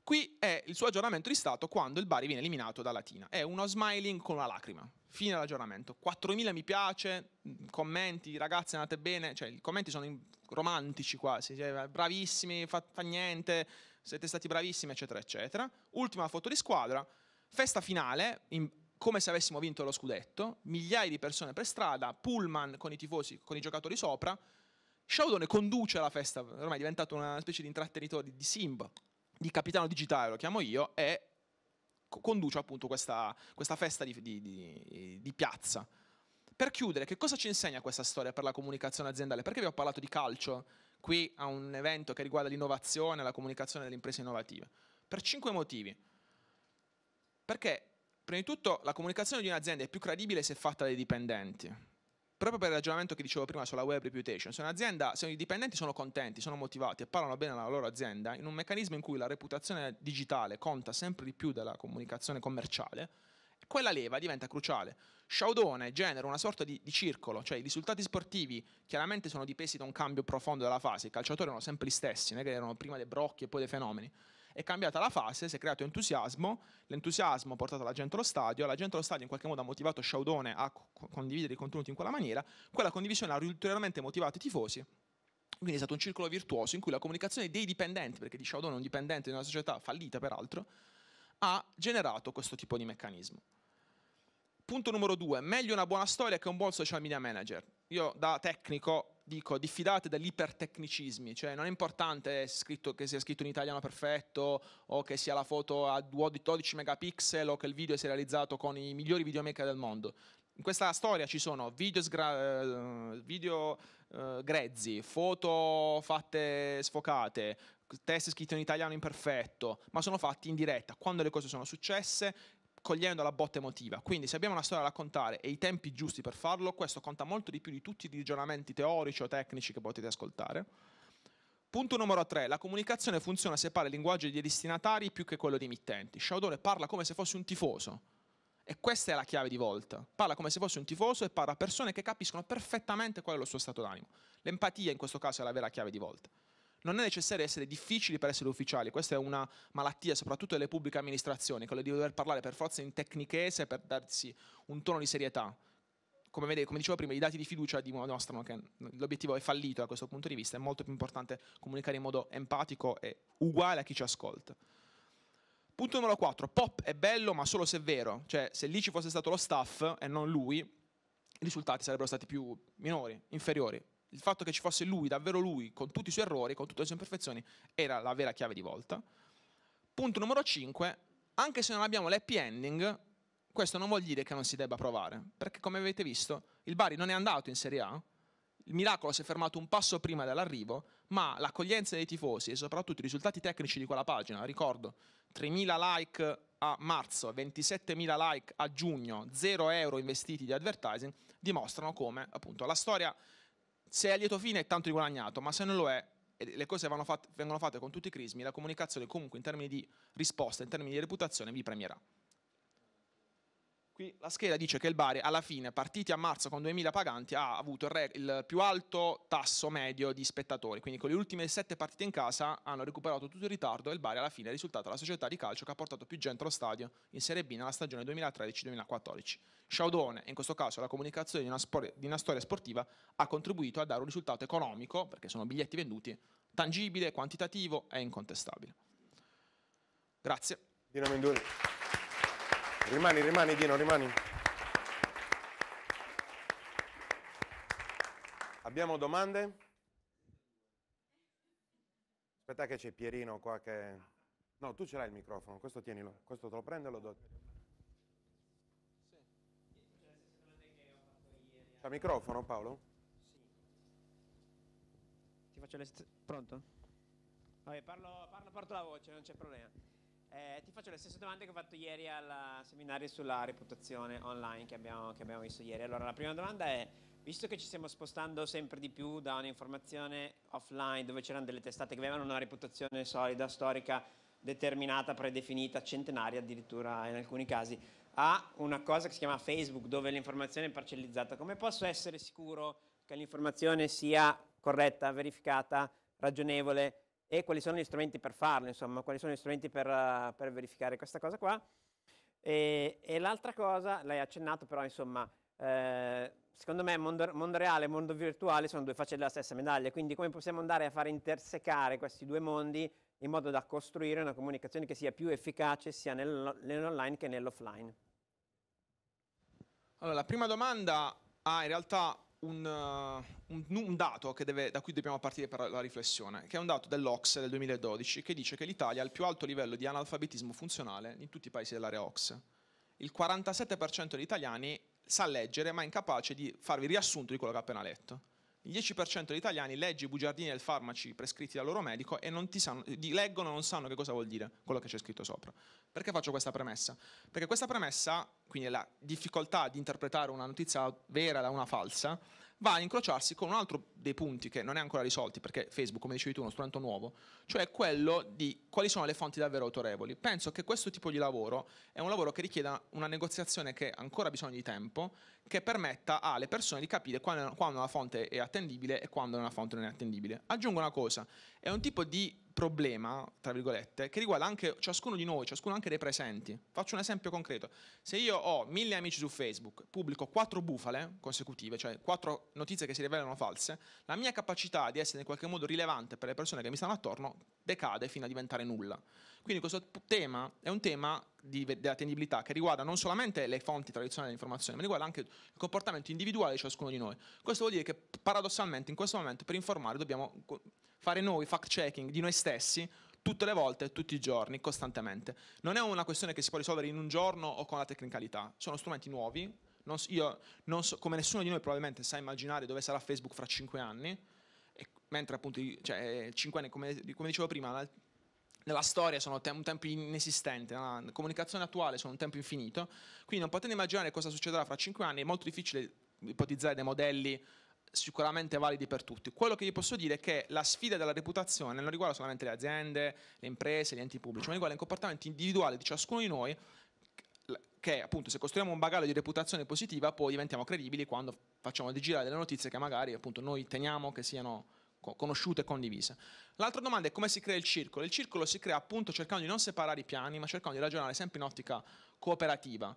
Qui è il suo aggiornamento di stato quando il Bari viene eliminato da Latina. È uno smiling con una lacrima. Fine l'aggiornamento. 4.000 mi piace, commenti, ragazzi andate bene, cioè i commenti sono romantici quasi, cioè, bravissimi, fa, fa niente, siete stati bravissimi, eccetera, eccetera. Ultima foto di squadra, festa finale, in, come se avessimo vinto lo scudetto, migliaia di persone per strada, pullman con i tifosi, con i giocatori sopra. Sciaudone conduce la festa, ormai è diventato una specie di intrattenitore di Simba, di capitano digitale lo chiamo io, e conduce appunto questa, questa festa di, di, di, di piazza. Per chiudere, che cosa ci insegna questa storia per la comunicazione aziendale? Perché vi ho parlato di calcio qui a un evento che riguarda l'innovazione la comunicazione delle imprese innovative? Per cinque motivi. Perché Prima di tutto, la comunicazione di un'azienda è più credibile se fatta dai dipendenti. Proprio per il ragionamento che dicevo prima sulla web reputation, se un'azienda, se i dipendenti sono contenti, sono motivati e parlano bene alla loro azienda, in un meccanismo in cui la reputazione digitale conta sempre di più della comunicazione commerciale, quella leva diventa cruciale. Shaudone genera una sorta di, di, circolo, cioè i risultati sportivi chiaramente sono dipesi da un cambio profondo della fase, i calciatori erano sempre gli stessi, non è che erano prima dei brocchi e poi dei fenomeni, è cambiata la fase, si è creato entusiasmo, l'entusiasmo ha portato la gente allo stadio, la gente allo stadio in qualche modo ha motivato Sciaudone a condividere i contenuti in quella maniera, quella condivisione ha ulteriormente motivato i tifosi quindi è stato un circolo virtuoso in cui la comunicazione dei dipendenti, perché di Shaudon è un dipendente di una società fallita peraltro, ha generato questo tipo di meccanismo. Punto numero due, meglio una buona storia che un buon social media manager. Io da tecnico dico, diffidate dagli ipertecnicismi, cioè non è importante scritto, che sia scritto in italiano perfetto o che sia la foto a 12 megapixel o che il video sia realizzato con i migliori videomaker del mondo. In questa storia ci sono video, sgra- eh, video eh, grezzi, foto fatte sfocate, test scritti in italiano imperfetto, ma sono fatti in diretta, quando le cose sono successe, cogliendo la botta emotiva. Quindi se abbiamo una storia da raccontare e i tempi giusti per farlo, questo conta molto di più di tutti i ragionamenti teorici o tecnici che potete ascoltare. Punto numero 3. La comunicazione funziona se parla il linguaggio dei destinatari più che quello dei mittenti. Shaudore parla come se fosse un tifoso. E questa è la chiave di volta. Parla come se fosse un tifoso e parla a persone che capiscono perfettamente qual è lo suo stato d'animo. L'empatia in questo caso è la vera chiave di volta non è necessario essere difficili per essere ufficiali, questa è una malattia soprattutto delle pubbliche amministrazioni, quello di dover parlare per forza in tecnichese per darsi un tono di serietà. Come, vede, come dicevo prima, i dati di fiducia dimostrano che l'obiettivo è fallito da questo punto di vista, è molto più importante comunicare in modo empatico e uguale a chi ci ascolta. Punto numero 4, pop è bello ma solo se è vero, cioè se lì ci fosse stato lo staff e non lui, i risultati sarebbero stati più minori, inferiori il fatto che ci fosse lui, davvero lui, con tutti i suoi errori, con tutte le sue imperfezioni, era la vera chiave di volta. Punto numero 5, anche se non abbiamo l'happy ending, questo non vuol dire che non si debba provare, perché come avete visto il Bari non è andato in Serie A, il miracolo si è fermato un passo prima dell'arrivo, ma l'accoglienza dei tifosi e soprattutto i risultati tecnici di quella pagina, ricordo, 3.000 like a marzo, 27.000 like a giugno, 0 euro investiti di advertising, dimostrano come appunto la storia se è a lieto fine è tanto di guadagnato, ma se non lo è, e le cose fatte, vengono fatte con tutti i crismi, la comunicazione comunque in termini di risposta, in termini di reputazione vi premierà. Qui la scheda dice che il Bari alla fine, partiti a marzo con 2.000 paganti, ha avuto il, re- il più alto tasso medio di spettatori, quindi con le ultime sette partite in casa hanno recuperato tutto il ritardo e il Bari alla fine è risultato la società di calcio che ha portato più gente allo stadio in Serie B nella stagione 2013-2014. Sciaudone, in questo caso la comunicazione di una, spor- di una storia sportiva, ha contribuito a dare un risultato economico, perché sono biglietti venduti, tangibile, quantitativo e incontestabile. Grazie. Dino Menduri. Rimani, rimani Dino, rimani. Abbiamo domande? Aspetta che c'è Pierino qua che... No, tu ce l'hai il microfono, questo tienilo, questo te lo prendo e lo do. C'è microfono Paolo? Sì. Ti faccio le... Pronto? Vabbè, parlo, parlo, porto la voce, non c'è problema. Eh, ti faccio le stesse domande che ho fatto ieri al seminario sulla reputazione online che abbiamo, che abbiamo, visto ieri. Allora, la prima domanda è, visto che ci stiamo spostando sempre di più da un'informazione offline, dove c'erano delle testate che avevano una reputazione solida, storica, determinata, predefinita, centenaria addirittura in alcuni casi, a una cosa che si chiama Facebook, dove l'informazione è parcellizzata, come posso essere sicuro che l'informazione sia corretta, verificata, ragionevole? e quali sono gli strumenti per farlo, insomma, quali sono gli strumenti per, eh, per verificare questa cosa qua. E, e l'altra cosa, l'hai accennato però, insomma, eh, secondo me mondo, mondo, reale e mondo virtuale sono due facce della stessa medaglia, quindi come possiamo andare a far intersecare questi due mondi in modo da costruire una comunicazione che sia più efficace sia nel, nell'online che nell'offline? Allora, la prima domanda ha in realtà un, eh, un, un dato deve, da cui dobbiamo partire per la riflessione, che è un dato dell'Ox del 2012 che dice che l'Italia ha il più alto livello di analfabetismo funzionale in tutti i paesi dell'area Ox. Il 47% degli italiani sa leggere ma è incapace di farvi riassunto di quello che ha appena letto. Il 10% degli italiani legge i bugiardini del farmaci prescritti dal loro medico e non ti sanno, leggono e non sanno che cosa vuol dire quello che c'è scritto sopra. Perché faccio questa premessa? Perché questa premessa, quindi la difficoltà di interpretare una notizia vera da una falsa, va a incrociarsi con un altro dei punti che non è ancora risolti, perché Facebook, come dicevi tu, è uno strumento nuovo, cioè quello di quali sono le fonti davvero autorevoli. Penso che questo tipo di lavoro è un lavoro che richieda una negoziazione che ancora ha bisogno di tempo, che permetta alle persone di capire quando, quando una fonte è attendibile e quando una fonte non è attendibile. Aggiungo una cosa, è un tipo di problema, tra virgolette, che riguarda anche ciascuno di noi, ciascuno anche dei presenti. Faccio un esempio concreto. Se io ho mille amici su Facebook, pubblico quattro bufale consecutive, cioè quattro notizie che si rivelano false, la mia capacità di essere in qualche modo rilevante per le persone che mi stanno attorno decade fino a diventare nulla. Quindi questo tema è un tema di, della tenibilità che riguarda non solamente le fonti tradizionali di informazione, ma riguarda anche il comportamento individuale di ciascuno di noi. Questo vuol dire che paradossalmente in questo momento per informare dobbiamo fare noi fact checking di noi stessi tutte le volte, tutti i giorni, costantemente. Non è una questione che si può risolvere in un giorno o con la tecnicalità, sono strumenti nuovi. Non so, io non so, come nessuno di noi probabilmente sa immaginare dove sarà Facebook fra cinque anni, mentre appunto, cioè, 5 anni, come, come, dicevo prima, nella storia sono un tempo inesistente, nella comunicazione attuale sono un tempo infinito, quindi non potendo immaginare cosa succederà fra cinque anni è molto difficile ipotizzare dei modelli sicuramente validi per tutti. Quello che vi posso dire è che la sfida della reputazione non riguarda solamente le aziende, le imprese, gli enti pubblici, ma riguarda il comportamento individuale di ciascuno di noi che appunto se costruiamo un bagaglio di reputazione positiva poi diventiamo credibili quando facciamo digirare delle notizie che magari appunto noi teniamo che siano conosciuta e condivisa. L'altra domanda è come si crea il circolo. Il circolo si crea appunto cercando di non separare i piani, ma cercando di ragionare sempre in ottica cooperativa.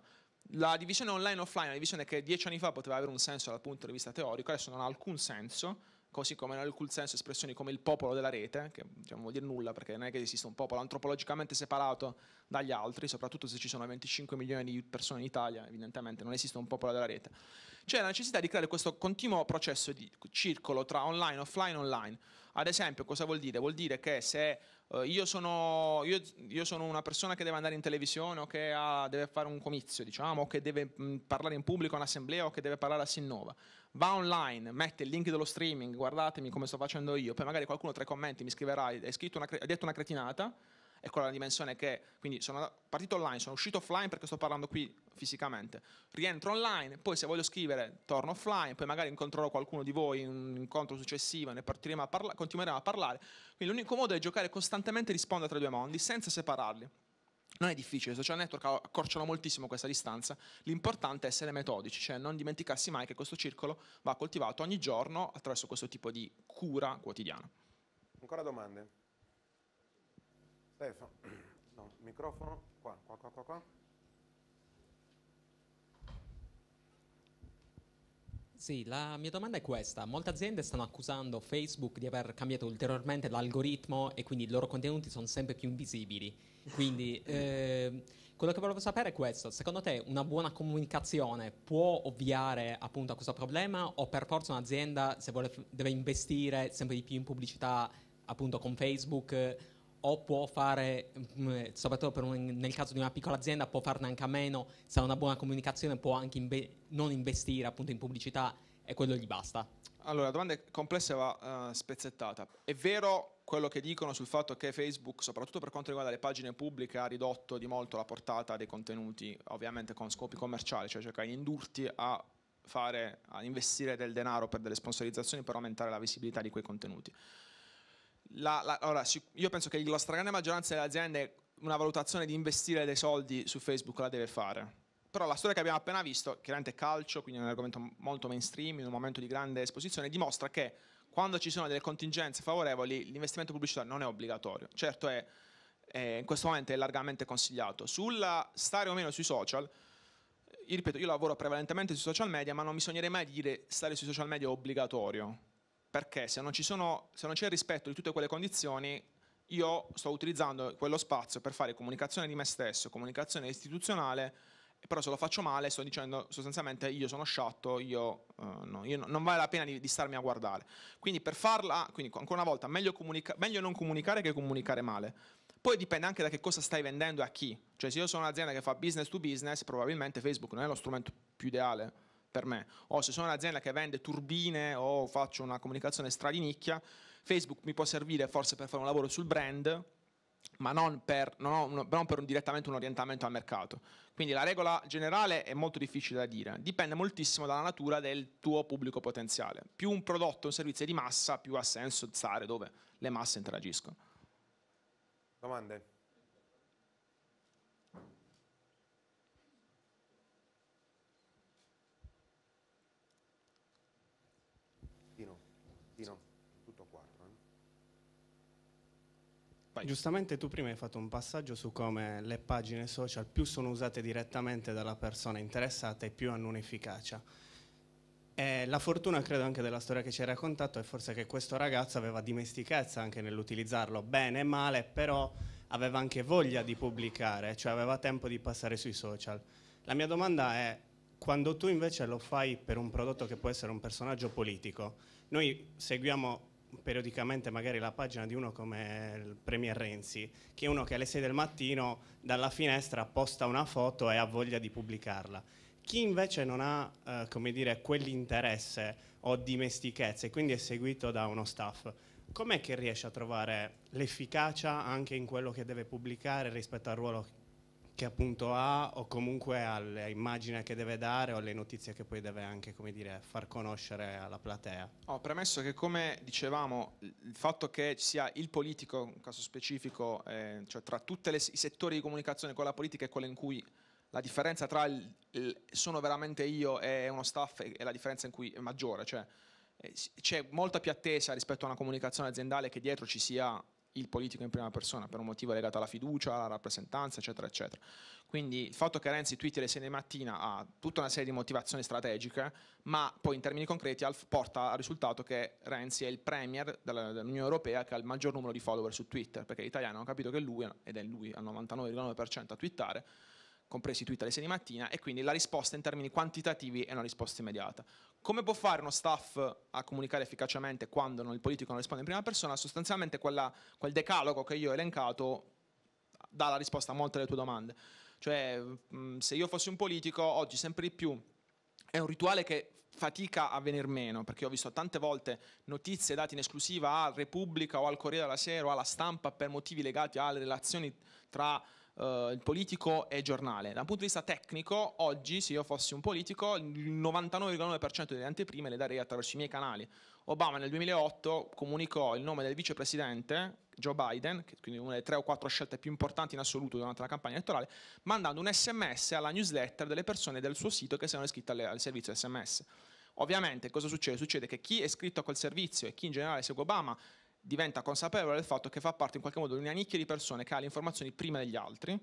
La divisione online e offline è una divisione che dieci anni fa poteva avere un senso dal punto di vista teorico, adesso non ha alcun senso, così come nel cool senso espressioni come il popolo della rete, che diciamo, vuol dire nulla perché non è che esista un popolo antropologicamente separato dagli altri, soprattutto se ci sono 25 milioni di persone in Italia, evidentemente non esiste un popolo della rete. C'è la necessità di creare questo continuo processo di circolo tra online, offline, online ad esempio, cosa vuol dire? Vuol dire che se eh, io, sono, io, io, sono, una persona che deve andare in televisione o che ha, deve fare un comizio, diciamo, o che deve mh, mm, parlare in pubblico a un'assemblea o che deve parlare a Sinnova, va online, mette il link dello streaming, guardatemi come sto facendo io, poi magari qualcuno tra i commenti mi scriverà, ha scritto detto una cretinata, è quella la dimensione che, quindi sono partito online, sono uscito offline perché sto parlando qui fisicamente, rientro online, poi se voglio scrivere torno offline, poi magari incontrerò qualcuno di voi in un incontro successivo, ne partiremo a parla- continueremo a parlare. Quindi l'unico modo è giocare costantemente rispondere tra i due mondi senza separarli. Non è difficile, i social network accorciano moltissimo questa distanza, l'importante è essere metodici, cioè non dimenticarsi mai che questo circolo va coltivato ogni giorno attraverso questo tipo di cura quotidiana. Ancora domande? Adesso, no, microfono, qua, qua, qua, qua, qua. Sì, la mia domanda è questa. Molte aziende stanno accusando Facebook di aver cambiato ulteriormente l'algoritmo e quindi i loro contenuti sono sempre più invisibili. Quindi eh, quello che volevo sapere è questo. Secondo te una buona comunicazione può ovviare appunto a questo problema o per forza un'azienda se vuole, deve investire sempre di più in pubblicità appunto con Facebook o può fare, mm, soprattutto un, nel caso di una piccola azienda, può farne anche a meno, se ha una buona comunicazione può anche imbe- non investire appunto in pubblicità e quello gli basta. Allora, la domanda è complessa e va uh, spezzettata. È vero quello che dicono sul fatto che Facebook, soprattutto per quanto riguarda le pagine pubbliche, ha ridotto di molto la portata dei contenuti, ovviamente con scopi commerciali, cioè cerca di indurti a fare, a investire del denaro per delle sponsorizzazioni per aumentare la visibilità di quei contenuti la, la, allora, io penso che la stragrande maggioranza delle aziende una valutazione di investire dei soldi su Facebook la deve fare. Però la storia che abbiamo appena visto, chiaramente calcio, quindi è un argomento molto mainstream, in un momento di grande esposizione, dimostra che quando ci sono delle contingenze favorevoli l'investimento pubblicitario non è obbligatorio. Certo è, è, in questo momento è largamente consigliato. Sulla stare o meno sui social, eh, io ripeto, io lavoro prevalentemente sui social media, ma non mi sognerei mai di dire stare sui social media è obbligatorio perché se non, sono, se non c'è il rispetto di tutte quelle condizioni, io sto utilizzando quello spazio per fare comunicazione di me stesso, comunicazione istituzionale, però se lo faccio male sto dicendo sostanzialmente io sono sciatto, io, eh, no, io non vale la pena di, di, starmi a guardare. Quindi per farla, quindi ancora una volta, meglio, comunica- meglio non comunicare che comunicare male. Poi dipende anche da che cosa stai vendendo e a chi. Cioè se io sono un'azienda che fa business to business, probabilmente Facebook non è lo strumento più ideale per me. O se sono un'azienda che vende turbine o faccio una comunicazione stradinicchia, Facebook mi può servire forse per fare un lavoro sul brand, ma non per, non, un, non per un, direttamente un orientamento al mercato. Quindi la regola generale è molto difficile da dire, dipende moltissimo dalla natura del tuo pubblico potenziale. Più un prodotto, un servizio è di massa, più ha senso stare dove le masse interagiscono. Domande? Vai. Giustamente tu prima hai fatto un passaggio su come le pagine social più sono usate direttamente dalla persona interessata e più hanno un'efficacia. E la fortuna credo anche della storia che ci hai raccontato è forse che questo ragazzo aveva dimestichezza anche nell'utilizzarlo bene e male, però aveva anche voglia di pubblicare, cioè aveva tempo di passare sui social. La mia domanda è, quando tu invece lo fai per un prodotto che può essere un personaggio politico, noi seguiamo periodicamente magari la pagina di uno come il Premier Renzi, che è uno che alle 6 del mattino dalla finestra posta una foto e ha voglia di pubblicarla. Chi invece non ha, eh, come dire, quell'interesse o dimestichezza e quindi è seguito da uno staff, com'è che riesce a trovare l'efficacia anche in quello che deve pubblicare rispetto al ruolo che appunto ha o comunque all'immagine che deve dare o alle notizie che poi deve anche dire, far conoscere alla platea. Ho premesso che come dicevamo il fatto che sia il politico, un caso specifico, eh, cioè tra tutti i settori di comunicazione con la politica è quello in cui la differenza tra il, il, sono veramente io e uno staff è la differenza in cui è maggiore, cioè eh, c'è molta più attesa rispetto a una comunicazione aziendale che dietro ci sia il politico in prima persona per un motivo legato alla fiducia, alla rappresentanza, eccetera, eccetera. Quindi il fatto che Renzi twitti le 6 di mattina ha tutta una serie di motivazioni strategiche, ma poi in termini concreti porta al risultato che Renzi è il premier dell'Unione Europea che ha il maggior numero di follower su Twitter, perché gli italiani hanno capito che lui, ed è lui al 99,9% a twittare, compresi i tweet alle 6 di mattina, e quindi la risposta in termini quantitativi è una risposta immediata. Come può fare uno staff a comunicare efficacemente quando il politico non risponde in prima persona? Sostanzialmente quella, quel decalogo che io ho elencato dà la risposta a molte delle tue domande. Cioè, mm, se io fossi un politico, oggi sempre di più è un rituale che fatica a venir meno, perché ho visto tante volte notizie date in esclusiva a Repubblica o al Corriere della Sera o alla stampa per motivi legati alle relazioni tra uh, il politico e giornale. Da un punto di vista tecnico, oggi se io fossi un politico, il 99,9% delle anteprime le darei attraverso i miei canali. Obama nel 2008 comunicò il nome del vicepresidente Joe Biden, quindi una delle tre o quattro scelte più importanti in assoluto durante la campagna elettorale, mandando un sms alla newsletter delle persone del suo sito che si erano iscritte alle, al servizio sms. Ovviamente cosa succede? Succede che chi è iscritto a quel servizio e chi in generale segue Obama diventa consapevole del fatto che fa parte in qualche modo di una nicchia di persone che ha le informazioni prima degli altri,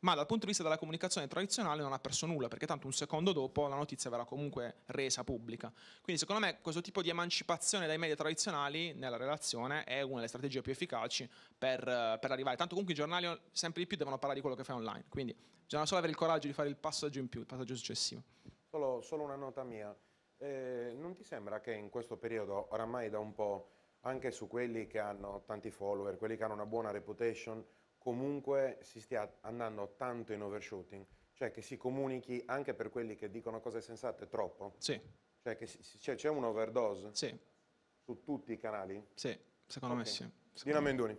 ma dal punto di vista della comunicazione tradizionale non ha perso nulla, perché tanto un secondo dopo la notizia verrà comunque resa pubblica. Quindi secondo me questo tipo di emancipazione dai media tradizionali nella relazione è una delle strategie più efficaci per, per arrivare. Tanto comunque i giornali sempre di più devono parlare di quello che fai online, quindi bisogna solo avere il coraggio di fare il passaggio in più, il passaggio successivo. Solo, solo una nota mia. Eh, non ti sembra che in questo periodo, oramai da un po', anche su quelli che hanno tanti follower, quelli che hanno una buona reputation, comunque si stia andando tanto in overshooting, cioè che si comunichi anche per quelli che dicono cose sensate troppo. Sì. Cioè che cioè c'è, un'overdose sì. su tutti i canali? Sì, secondo okay. me sì. Secondo Dino Mendoni.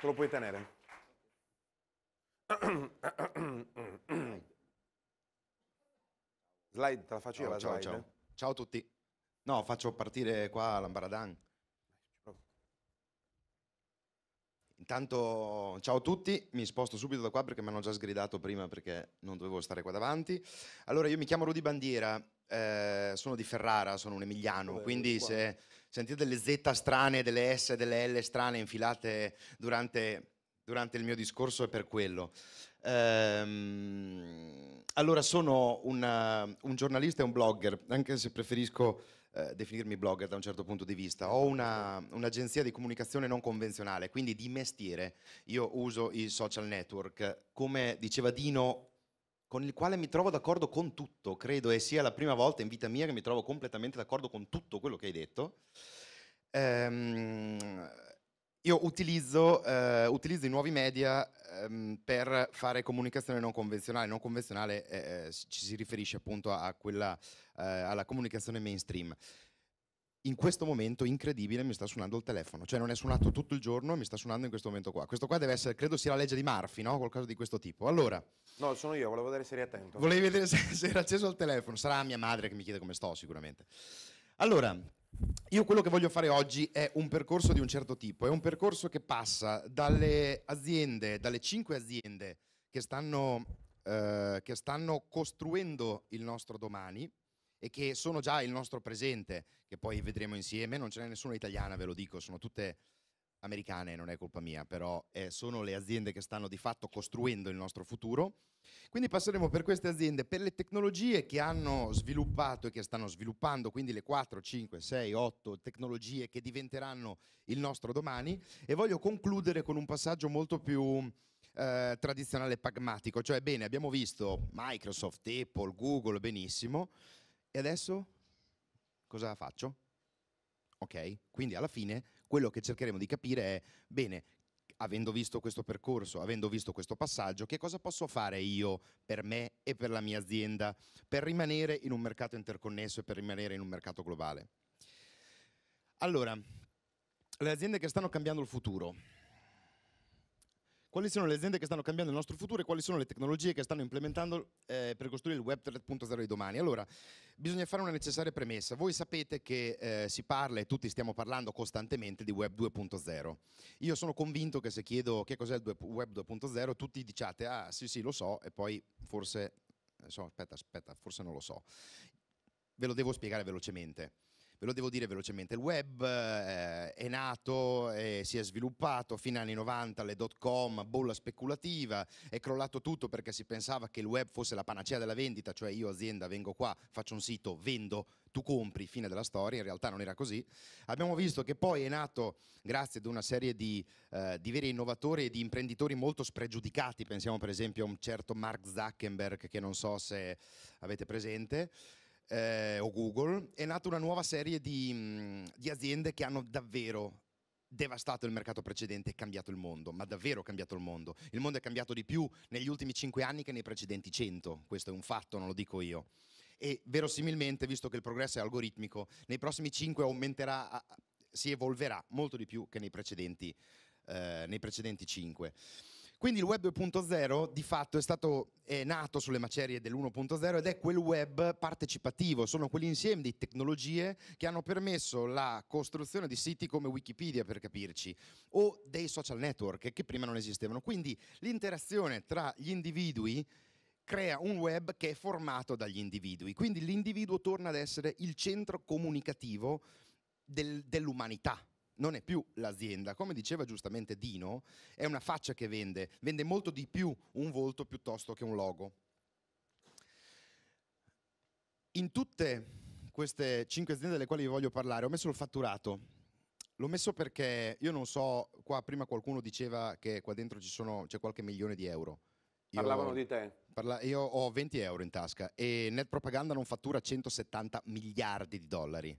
Te lo puoi tenere. Slide, te la faccio io la ciao, slide? Ciao. ciao a tutti. No, faccio partire qua l'Ambaradan. Intanto, ciao a tutti, mi sposto subito da qua perché mi hanno già sgridato prima perché non dovevo stare qua davanti. Allora, io mi chiamo Rudy Bandiera, eh, sono di Ferrara, sono un emiliano, Beh, quindi se sentite delle Z strane, delle S, delle L strane infilate durante durante il mio discorso è per quello. Ehm, allora, sono una, eh, un giornalista e un blogger, anche se preferisco eh, definirmi blogger da un certo punto di vista. Ho una, un'agenzia di comunicazione non convenzionale, quindi di mestiere io uso i social network. Come diceva Dino, con il quale mi trovo d'accordo con tutto, credo, e sia la prima volta in vita mia che mi trovo completamente d'accordo con tutto quello che hai detto. Ehm, io utilizzo, eh, utilizzo, i nuovi media ehm, per fare comunicazione non convenzionale. Non convenzionale eh, eh ci si riferisce appunto a quella, eh, alla comunicazione mainstream. In questo momento, incredibile, mi sta suonando il telefono. Cioè non è suonato tutto il giorno, mi sta suonando in questo momento qua. Questo qua deve essere, credo sia la legge di Murphy, no? Qualcosa di questo tipo. Allora... No, sono io, volevo vedere se eri attento. Volevi vedere se, se era acceso il telefono. Sarà mia madre che mi chiede come sto, sicuramente. Allora, io quello che voglio fare oggi è un percorso di un certo tipo, è un percorso che passa dalle aziende, dalle cinque aziende che stanno, eh, che stanno costruendo il nostro domani e che sono già il nostro presente, che poi vedremo insieme, non ce n'è nessuna italiana, ve lo dico, sono tutte americane, non è colpa mia, però eh, sono le aziende che stanno di fatto costruendo il nostro futuro. Quindi passeremo per queste aziende, per le tecnologie che hanno sviluppato e che stanno sviluppando, quindi le 4, 5, 6, 8 tecnologie che diventeranno il nostro domani e voglio concludere con un passaggio molto più eh, tradizionale e pragmatico, cioè bene, abbiamo visto Microsoft, Apple, Google, benissimo, e adesso cosa faccio? Ok, quindi alla fine quello che cercheremo di capire è, bene, avendo visto questo percorso, avendo visto questo passaggio, che cosa posso fare io per me e per la mia azienda per rimanere in un mercato interconnesso e per rimanere in un mercato globale? Allora, le aziende che stanno cambiando il futuro, quali sono le aziende che stanno cambiando il nostro futuro e quali sono le tecnologie che stanno implementando eh, per costruire il web 3.0 di domani. Allora, bisogna fare una necessaria premessa. Voi sapete che eh, si parla e tutti stiamo parlando costantemente di web 2.0. Io sono convinto che se chiedo che cos'è il web 2.0, tutti diciate "Ah, sì, sì, lo so" e poi forse eh, so, aspetta, aspetta, forse non lo so. Ve lo devo spiegare velocemente. Ve lo devo dire velocemente, il web eh, è nato e si è sviluppato fino agli anni 90, le dot com, bolla speculativa, è crollato tutto perché si pensava che il web fosse la panacea della vendita, cioè io azienda vengo qua, faccio un sito, vendo, tu compri, fine della storia, in realtà non era così. Abbiamo visto che poi è nato grazie ad una serie di, eh, di veri innovatori e di imprenditori molto spregiudicati, pensiamo per esempio a un certo Mark Zuckerberg che non so se avete presente, eh, o Google, è nata una nuova serie di, mm, di aziende che hanno davvero devastato il mercato precedente e cambiato il mondo, ma davvero cambiato il mondo. Il mondo è cambiato di più negli ultimi cinque anni che nei precedenti cento, questo è un fatto, non lo dico io. E verosimilmente, visto che il progresso è algoritmico, nei prossimi cinque aumenterà, si evolverà molto di più che nei precedenti, eh, nei precedenti 5. Quindi il web 2.0 di fatto è stato è nato sulle macerie dell'1.0 ed è quel web partecipativo, sono quell'insieme di tecnologie che hanno permesso la costruzione di siti come Wikipedia per capirci o dei social network che prima non esistevano. Quindi l'interazione tra gli individui crea un web che è formato dagli individui, quindi l'individuo torna ad essere il centro comunicativo del, dell'umanità non è più l'azienda. Come diceva giustamente Dino, è una faccia che vende, vende molto di più un volto piuttosto che un logo. In tutte queste cinque aziende delle quali vi voglio parlare ho messo il fatturato. L'ho messo perché io non so, qua prima qualcuno diceva che qua dentro c'è qualche milione di euro. Io, Parlavano di te. Parla, io ho 20 euro in tasca e Net Propaganda non fattura 170 miliardi di dollari.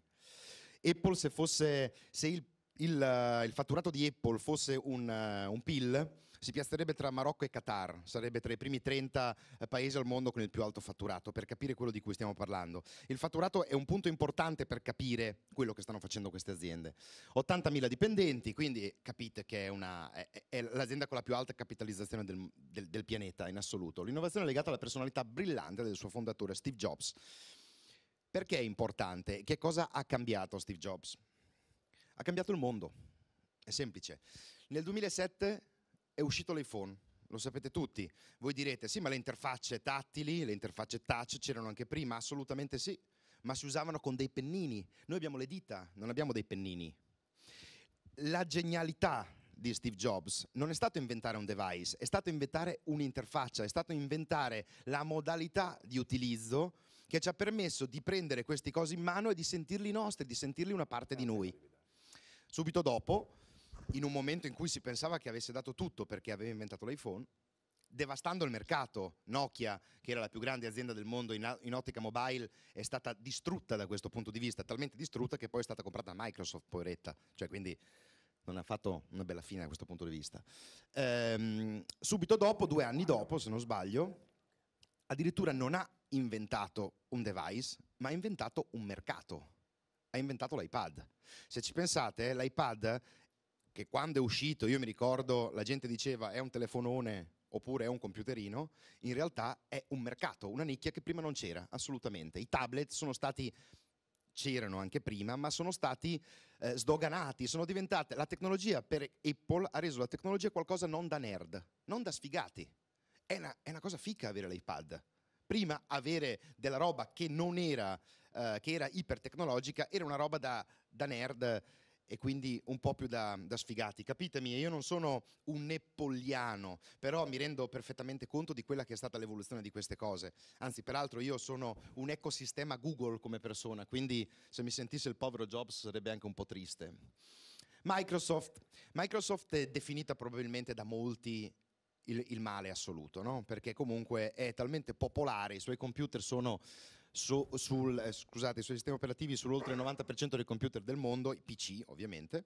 Apple se fosse, se il il, eh, il, fatturato di Apple fosse un, eh, un PIL, si piazzerebbe tra Marocco e Qatar, sarebbe tra i primi 30 eh, paesi al mondo con il più alto fatturato, per capire quello di cui stiamo parlando. Il fatturato è un punto importante per capire quello che stanno facendo queste aziende. 80.000 dipendenti, quindi capite che è, una, è, è l'azienda con la più alta capitalizzazione del, del, del pianeta in assoluto. L'innovazione è legata alla personalità brillante del suo fondatore Steve Jobs. Perché è importante? Che cosa ha cambiato Steve Jobs? ha cambiato il mondo. È semplice. Nel 2007 è uscito l'iPhone, lo sapete tutti. Voi direte, sì, ma le interfacce tattili, le interfacce touch c'erano anche prima? Assolutamente sì, ma si usavano con dei pennini. Noi abbiamo le dita, non abbiamo dei pennini. La genialità di Steve Jobs non è stato inventare un device, è stato inventare un'interfaccia, è stato inventare la modalità di utilizzo che ci ha permesso di prendere queste cose in mano e di sentirli nostri, di sentirli una parte di noi. Subito dopo, in un momento in cui si pensava che avesse dato tutto perché aveva inventato l'iPhone, devastando il mercato. Nokia, che era la più grande azienda del mondo in, in, ottica mobile, è stata distrutta da questo punto di vista, talmente distrutta che poi è stata comprata da Microsoft, poveretta. Cioè, quindi non ha fatto una bella fine da questo punto di vista. Ehm, subito dopo, due anni dopo, se non sbaglio, addirittura non ha inventato un device, ma ha inventato un mercato ha inventato l'iPad. Se ci pensate, l'iPad, che quando è uscito, io mi ricordo, la gente diceva è un telefonone oppure è un computerino, in realtà è un mercato, una nicchia che prima non c'era, assolutamente. I tablet sono stati c'erano anche prima, ma sono stati eh, sdoganati, sono diventate la tecnologia per Apple ha reso la tecnologia qualcosa non da nerd, non da sfigati. È una, è una cosa fica avere l'iPad. Prima avere della roba che non era eh, che era ipertecnologica, era una roba da, da, nerd e quindi un po' più da, da sfigati. Capitemi, io non sono un neppoliano, però mi rendo perfettamente conto di quella che è stata l'evoluzione di queste cose. Anzi, peraltro io sono un ecosistema Google come persona, quindi se mi sentisse il povero Jobs sarebbe anche un po' triste. Microsoft. Microsoft è definita probabilmente da molti il, il, male assoluto, no? perché comunque è talmente popolare, i suoi computer sono su, sul, eh, scusate, sui sistemi operativi sull'oltre il 90% dei computer del mondo, i PC ovviamente,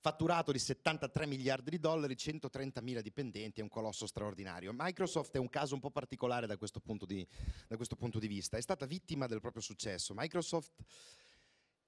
fatturato di 73 miliardi di dollari, 130 mila dipendenti, è un colosso straordinario. Microsoft è un caso un po' particolare da questo punto di, questo punto di vista, è stata vittima del proprio successo. Microsoft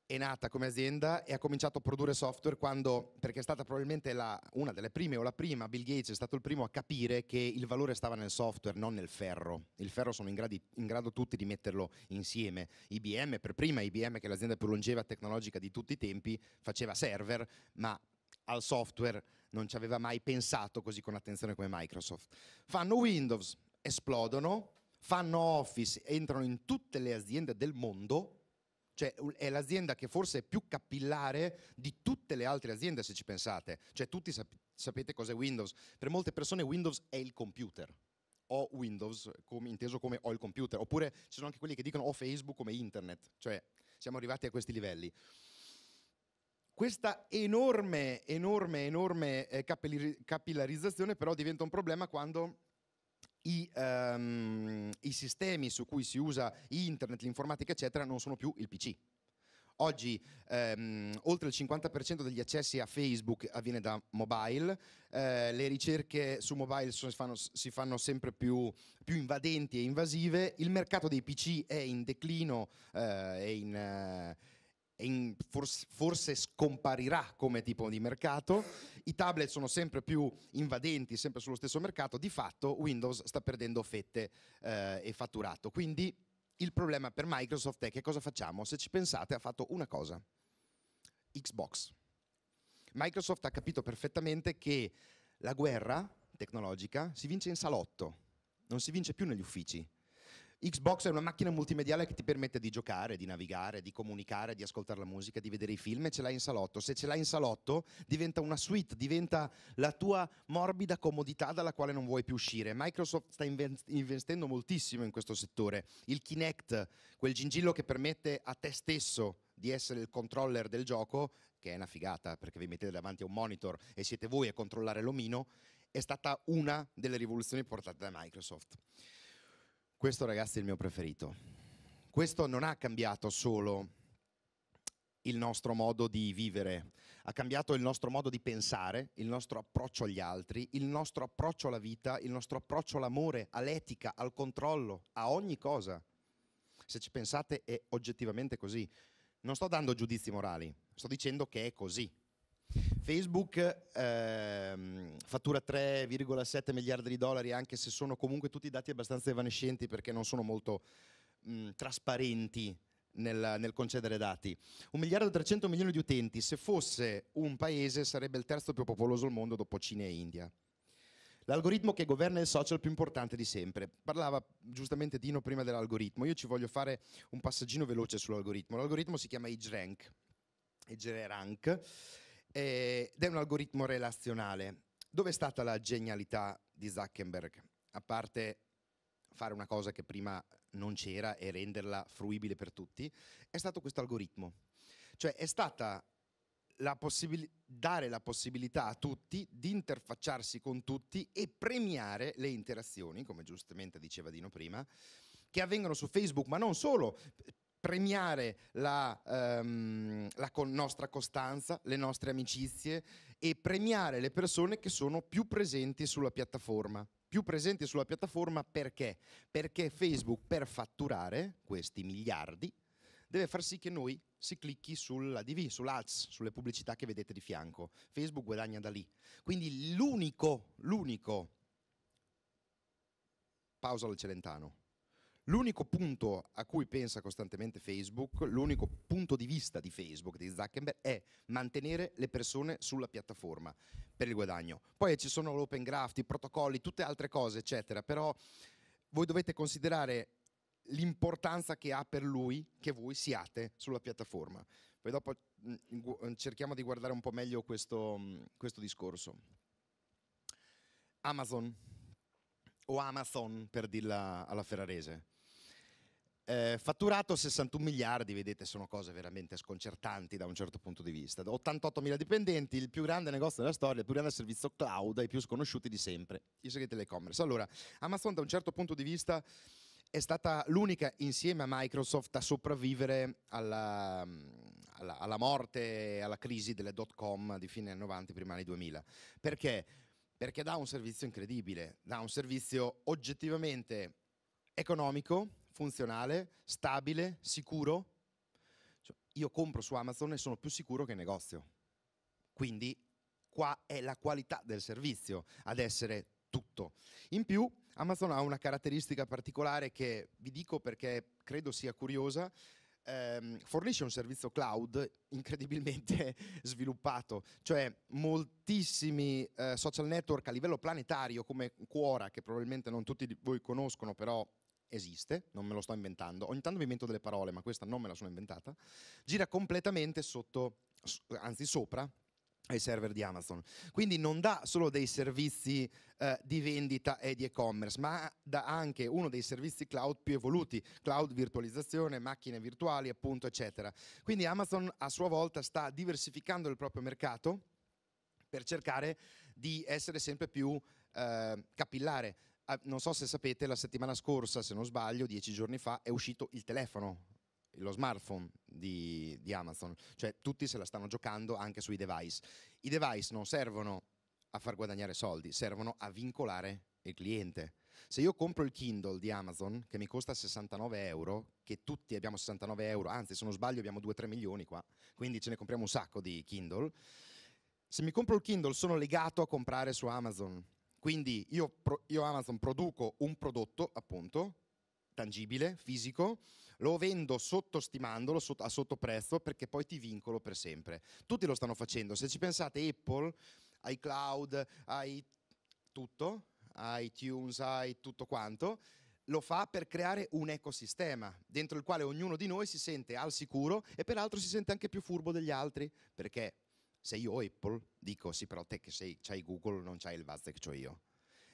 è nata come azienda e ha cominciato a produrre software quando, perché è stata probabilmente la, una delle prime o la prima, Bill Gates è stato il primo a capire che il valore stava nel software, non nel ferro. Il ferro sono in, gradi, in grado tutti di metterlo insieme. IBM per prima, IBM che è l'azienda più longeva tecnologica di tutti i tempi, faceva server, ma al software non ci aveva mai pensato così con attenzione come Microsoft. Fanno Windows, esplodono, fanno Office, entrano in tutte le aziende del mondo cioè, è l'azienda che forse è più capillare di tutte le altre aziende, se ci pensate. Cioè, tutti sap sapete cos'è Windows. Per molte persone Windows è il computer ho Windows, come, inteso come ho il computer, oppure ci sono anche quelli che dicono ho Facebook come internet, cioè siamo arrivati a questi livelli. Questa enorme, enorme, enorme eh, capillarizzazione però diventa un problema quando i, um, i sistemi su cui si usa internet, l'informatica, eccetera, non sono più il PC. Oggi ehm, oltre il 50% degli accessi a Facebook avviene da mobile, eh, le ricerche su mobile so, si, fanno, si fanno, sempre più, più, invadenti e invasive, il mercato dei PC è in declino eh, in... Eh, e forse scomparirà come tipo di mercato, i tablet sono sempre più invadenti, sempre sullo stesso mercato, di fatto Windows sta perdendo fette eh, e fatturato. Quindi il problema per Microsoft è che cosa facciamo? Se ci pensate ha fatto una cosa, Xbox. Microsoft ha capito perfettamente che la guerra tecnologica si vince in salotto, non si vince più negli uffici Xbox è una macchina multimediale che ti permette di giocare, di navigare, di comunicare, di ascoltare la musica, di vedere i film e ce l'hai in salotto. Se ce l'hai in salotto diventa una suite, diventa la tua morbida comodità dalla quale non vuoi più uscire. Microsoft sta investendo moltissimo in questo settore. Il Kinect, quel gingillo che permette a te stesso di essere il controller del gioco, che è una figata perché vi mettete davanti a un monitor e siete voi a controllare l'omino, è stata una delle rivoluzioni portate da Microsoft. Questo ragazzi è il mio preferito. Questo non ha cambiato solo il nostro modo di vivere, ha cambiato il nostro modo di pensare, il nostro approccio agli altri, il nostro approccio alla vita, il nostro approccio all'amore, all'etica, al controllo, a ogni cosa. Se ci pensate è oggettivamente così. Non sto dando giudizi morali, sto dicendo che è così. Facebook ehm, fattura 3,7 miliardi di dollari, anche se sono comunque tutti dati abbastanza evanescenti perché non sono molto mh, trasparenti nel, nel, concedere dati. Un miliardo e 300 milioni di utenti, se fosse un paese sarebbe il terzo più popoloso al mondo dopo Cina e India. L'algoritmo che governa il social più importante di sempre. Parlava giustamente Dino prima dell'algoritmo, io ci voglio fare un passaggino veloce sull'algoritmo. L'algoritmo si chiama HRank, HRank ed è un algoritmo relazionale. Dove è stata la genialità di Zuckerberg? A parte fare una cosa che prima non c'era e renderla fruibile per tutti, è stato questo algoritmo. Cioè è stata la dare la possibilità a tutti di interfacciarsi con tutti e premiare le interazioni, come giustamente diceva Dino prima, che avvengono su Facebook, ma non solo premiare la, ehm, la con nostra costanza, le nostre amicizie e premiare le persone che sono più presenti sulla piattaforma più presenti sulla piattaforma perché? Perché Facebook per fatturare questi miliardi deve far sì che noi si clicchi sulla sull'ADV, sull'ADS, sulle pubblicità che vedete di fianco. Facebook guadagna da lì. Quindi l'unico, l'unico, pausa al Celentano L'unico punto a cui pensa costantemente Facebook, l'unico punto di vista di Facebook, di Zuckerberg, è mantenere le persone sulla piattaforma per il guadagno. Poi ci sono l'open graft, i protocolli, tutte altre cose, eccetera, però voi dovete considerare l'importanza che ha per lui che voi siate sulla piattaforma. Poi dopo mm, cerchiamo di guardare un po' meglio questo, mm, questo discorso. Amazon o Amazon per dirla alla ferrarese. Eh, fatturato 61 miliardi, vedete sono cose veramente sconcertanti da un certo punto di vista. 88 mila dipendenti, il più grande negozio della storia, il più grande servizio cloud, i più sconosciuti di sempre, i segreti dell'e-commerce. Allora, Amazon da un certo punto di vista è stata l'unica insieme a Microsoft a sopravvivere alla, alla, alla morte, alla crisi delle dot com di fine anni 90, prima anni 2000. Perché? Perché dà un servizio incredibile, dà un servizio oggettivamente economico, funzionale, stabile, sicuro. Cioè, io compro su Amazon e sono più sicuro che negozio. Quindi qua è la qualità del servizio ad essere tutto. In più, Amazon ha una caratteristica particolare che vi dico perché credo sia curiosa. Ehm, fornisce un servizio cloud incredibilmente sviluppato, cioè moltissimi eh, social network a livello planetario come Quora, che probabilmente non tutti voi conoscono, però esiste, non me lo sto inventando, ogni tanto mi invento delle parole, ma questa non me la sono inventata, gira completamente sotto, anzi sopra, ai server di Amazon. Quindi non dà solo dei servizi eh, di vendita e di e-commerce, ma dà anche uno dei servizi cloud più evoluti, cloud virtualizzazione, macchine virtuali, appunto, eccetera. Quindi Amazon a sua volta sta diversificando il proprio mercato per cercare di essere sempre più eh, capillare. Ah, non so se sapete, la settimana scorsa, se non sbaglio, dieci giorni fa, è uscito il telefono, lo smartphone di, di Amazon. Cioè tutti se la stanno giocando anche sui device. I device non servono a far guadagnare soldi, servono a vincolare il cliente. Se io compro il Kindle di Amazon, che mi costa 69 euro, che tutti abbiamo 69 euro, anzi se non sbaglio abbiamo 2-3 milioni qua, quindi ce ne compriamo un sacco di Kindle, se mi compro il Kindle sono legato a comprare su Amazon quindi io, io Amazon produco un prodotto, appunto, tangibile, fisico, lo vendo sottostimandolo a sottoprezzo perché poi ti vincolo per sempre. Tutti lo stanno facendo, se ci pensate Apple, iCloud, cloud, ai tutto, iTunes, ai tutto quanto, lo fa per creare un ecosistema dentro il quale ognuno di noi si sente al sicuro e peraltro si sente anche più furbo degli altri, perché se io ho Apple, dico sì, però te che sei, c'hai Google, non c'hai il Vazze che ho io.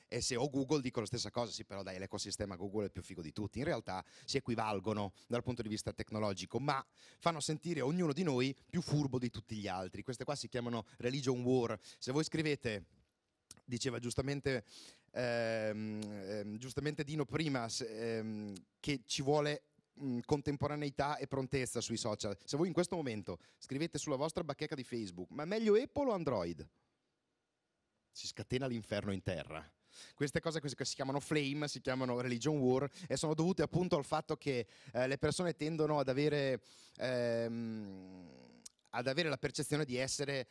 E se ho Google dico la stessa cosa, sì, però dai, l'ecosistema Google è il più figo di tutti. In realtà si equivalgono dal punto di vista tecnologico, ma fanno sentire ognuno di noi più furbo di tutti gli altri. Queste qua si chiamano religion war. Se voi scrivete, diceva giustamente, ehm, ehm giustamente Dino prima, ehm, che ci vuole mh, mm, contemporaneità e prontezza sui social. Se voi in questo momento scrivete sulla vostra bacheca di Facebook, ma meglio Apple o Android? Si scatena l'inferno in terra. Queste cose che si chiamano flame, si chiamano religion war e sono dovute appunto al fatto che eh, le persone tendono ad avere, ehm, ad avere la percezione di essere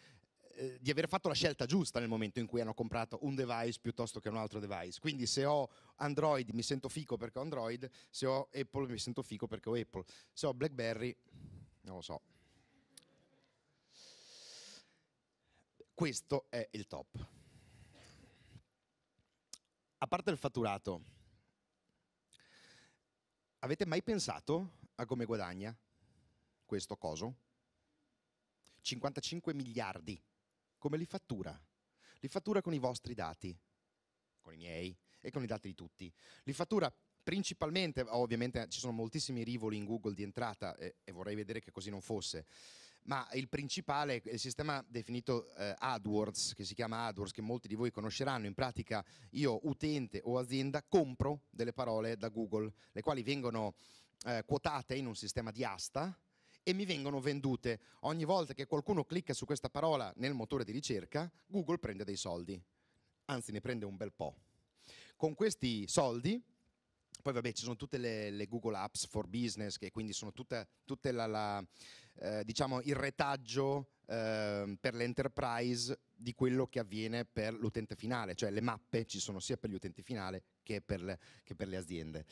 eh, di aver fatto la scelta giusta nel momento in cui hanno comprato un device piuttosto che un altro device. Quindi se ho Android mi sento fico perché ho Android, se ho Apple mi sento fico perché ho Apple, se ho BlackBerry non lo so. Questo è il top. A parte il fatturato, avete mai pensato a come guadagna questo coso? 55 miliardi come li fattura. Li fattura con i vostri dati, con i miei e con i dati di tutti. Li fattura principalmente, ovviamente ci sono moltissimi rivoli in Google di entrata e, e vorrei vedere che così non fosse, ma il principale, il sistema definito eh, AdWords, che si chiama AdWords, che molti di voi conosceranno, in pratica io utente o azienda compro delle parole da Google, le quali vengono eh, quotate in un sistema di asta, e mi vengono vendute. Ogni volta che qualcuno clicca su questa parola nel motore di ricerca, Google prende dei soldi, anzi ne prende un bel po'. Con questi soldi poi vabbè ci sono tutte le, le, Google Apps for Business che quindi sono tutte, tutte la, la, eh, diciamo il retaggio eh, per l'enterprise di quello che avviene per l'utente finale, cioè le mappe ci sono sia per gli utenti finali che che per le aziende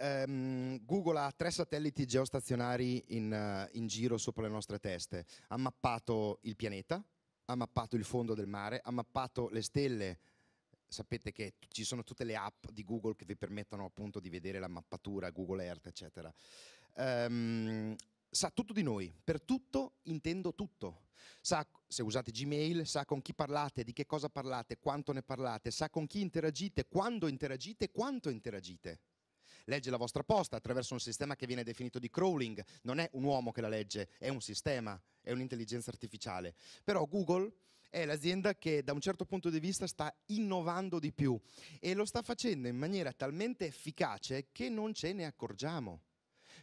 ehm, Google ha tre satelliti geostazionari in, eh, in giro sopra le nostre teste, ha mappato il pianeta, ha mappato il fondo del mare, ha mappato le stelle sapete che ci sono tutte le app di Google che vi permettono appunto di vedere la mappatura, Google Earth, eccetera. Um, sa tutto di noi, per tutto intendo tutto. Sa se usate Gmail, sa con chi parlate, di che cosa parlate, quanto ne parlate, sa con chi interagite, quando interagite, quanto interagite legge la vostra posta attraverso un sistema che viene definito di crawling. Non è un uomo che la legge, è un sistema, è un'intelligenza artificiale. Però Google è l'azienda che da un certo punto di vista sta innovando di più e lo sta facendo in maniera talmente efficace che non ce ne accorgiamo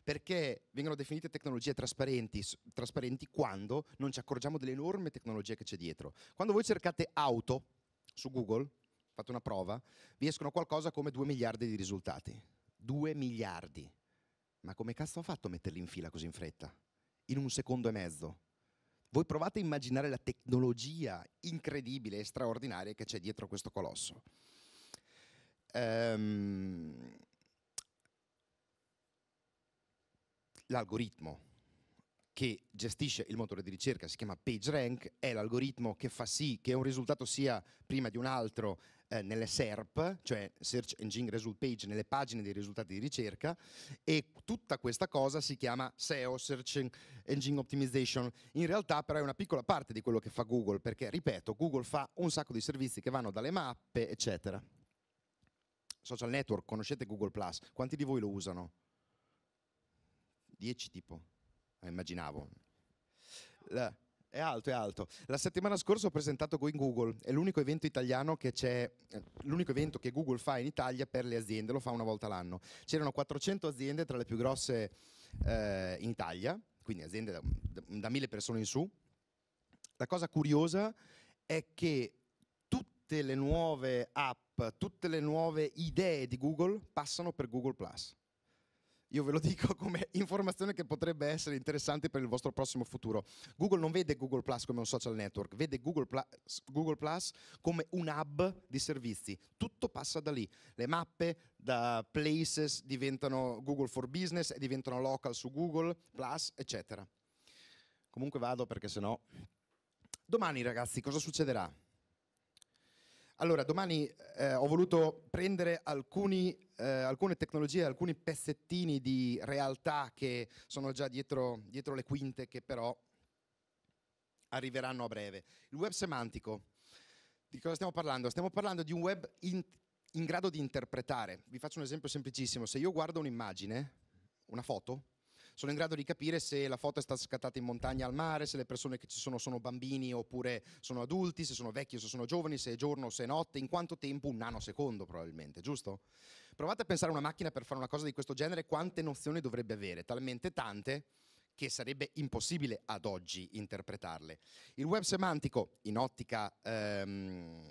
perché vengono definite tecnologie trasparenti, trasparenti quando non ci accorgiamo dell'enorme tecnologia che c'è dietro. Quando voi cercate auto su Google, fate una prova, vi escono qualcosa come 2 miliardi di risultati. 2 miliardi. Ma come cazzo ha fatto a metterli in fila così in fretta? In un secondo e mezzo. Voi provate a immaginare la tecnologia incredibile e straordinaria che c'è dietro questo colosso. Um, l'algoritmo che gestisce il motore di ricerca, si chiama PageRank, è l'algoritmo che fa sì che un risultato sia prima di un altro eh, nelle SERP, cioè Search Engine Result Page, nelle pagine dei risultati di ricerca e tutta questa cosa si chiama SEO, Search Engine Optimization. In realtà però è una piccola parte di quello che fa Google, perché ripeto, Google fa un sacco di servizi che vanno dalle mappe, eccetera. Social network, conoscete Google Plus? Quanti di voi lo usano? 10 tipo, eh, immaginavo. La è alto, è alto. La settimana scorsa ho presentato Going Google, è l'unico evento italiano che c'è, eh, l'unico evento che Google fa in Italia per le aziende, lo fa una volta l'anno. C'erano 400 aziende tra le più grosse eh, in Italia, quindi aziende da, da mille persone in su. La cosa curiosa è che tutte le nuove app, tutte le nuove idee di Google passano per Google Plus. Io ve lo dico come informazione che potrebbe essere interessante per il vostro prossimo futuro. Google non vede Google Plus come un social network, vede Google Plus, Google Plus come un hub di servizi. Tutto passa da lì. Le mappe da Places diventano Google for Business e diventano local su Google Plus, eccetera. Comunque vado perché sennò... Domani ragazzi cosa succederà? Allora, domani eh, ho voluto prendere alcuni, eh, alcune tecnologie, alcuni pezzettini di realtà che sono già dietro, dietro le quinte, che però arriveranno a breve. Il web semantico. Di cosa stiamo parlando? Stiamo parlando di un web in, in grado di interpretare. Vi faccio un esempio semplicissimo. Se io guardo un'immagine, una foto, sono in grado di capire se la foto è stata scattata in montagna al mare, se le persone che ci sono sono bambini oppure sono adulti, se sono vecchi o se sono giovani, se è giorno o se è notte, in quanto tempo un nanosecondo probabilmente, giusto? Provate a pensare a una macchina per fare una cosa di questo genere, quante nozioni dovrebbe avere? Talmente tante che sarebbe impossibile ad oggi interpretarle. Il web semantico, in ottica ehm,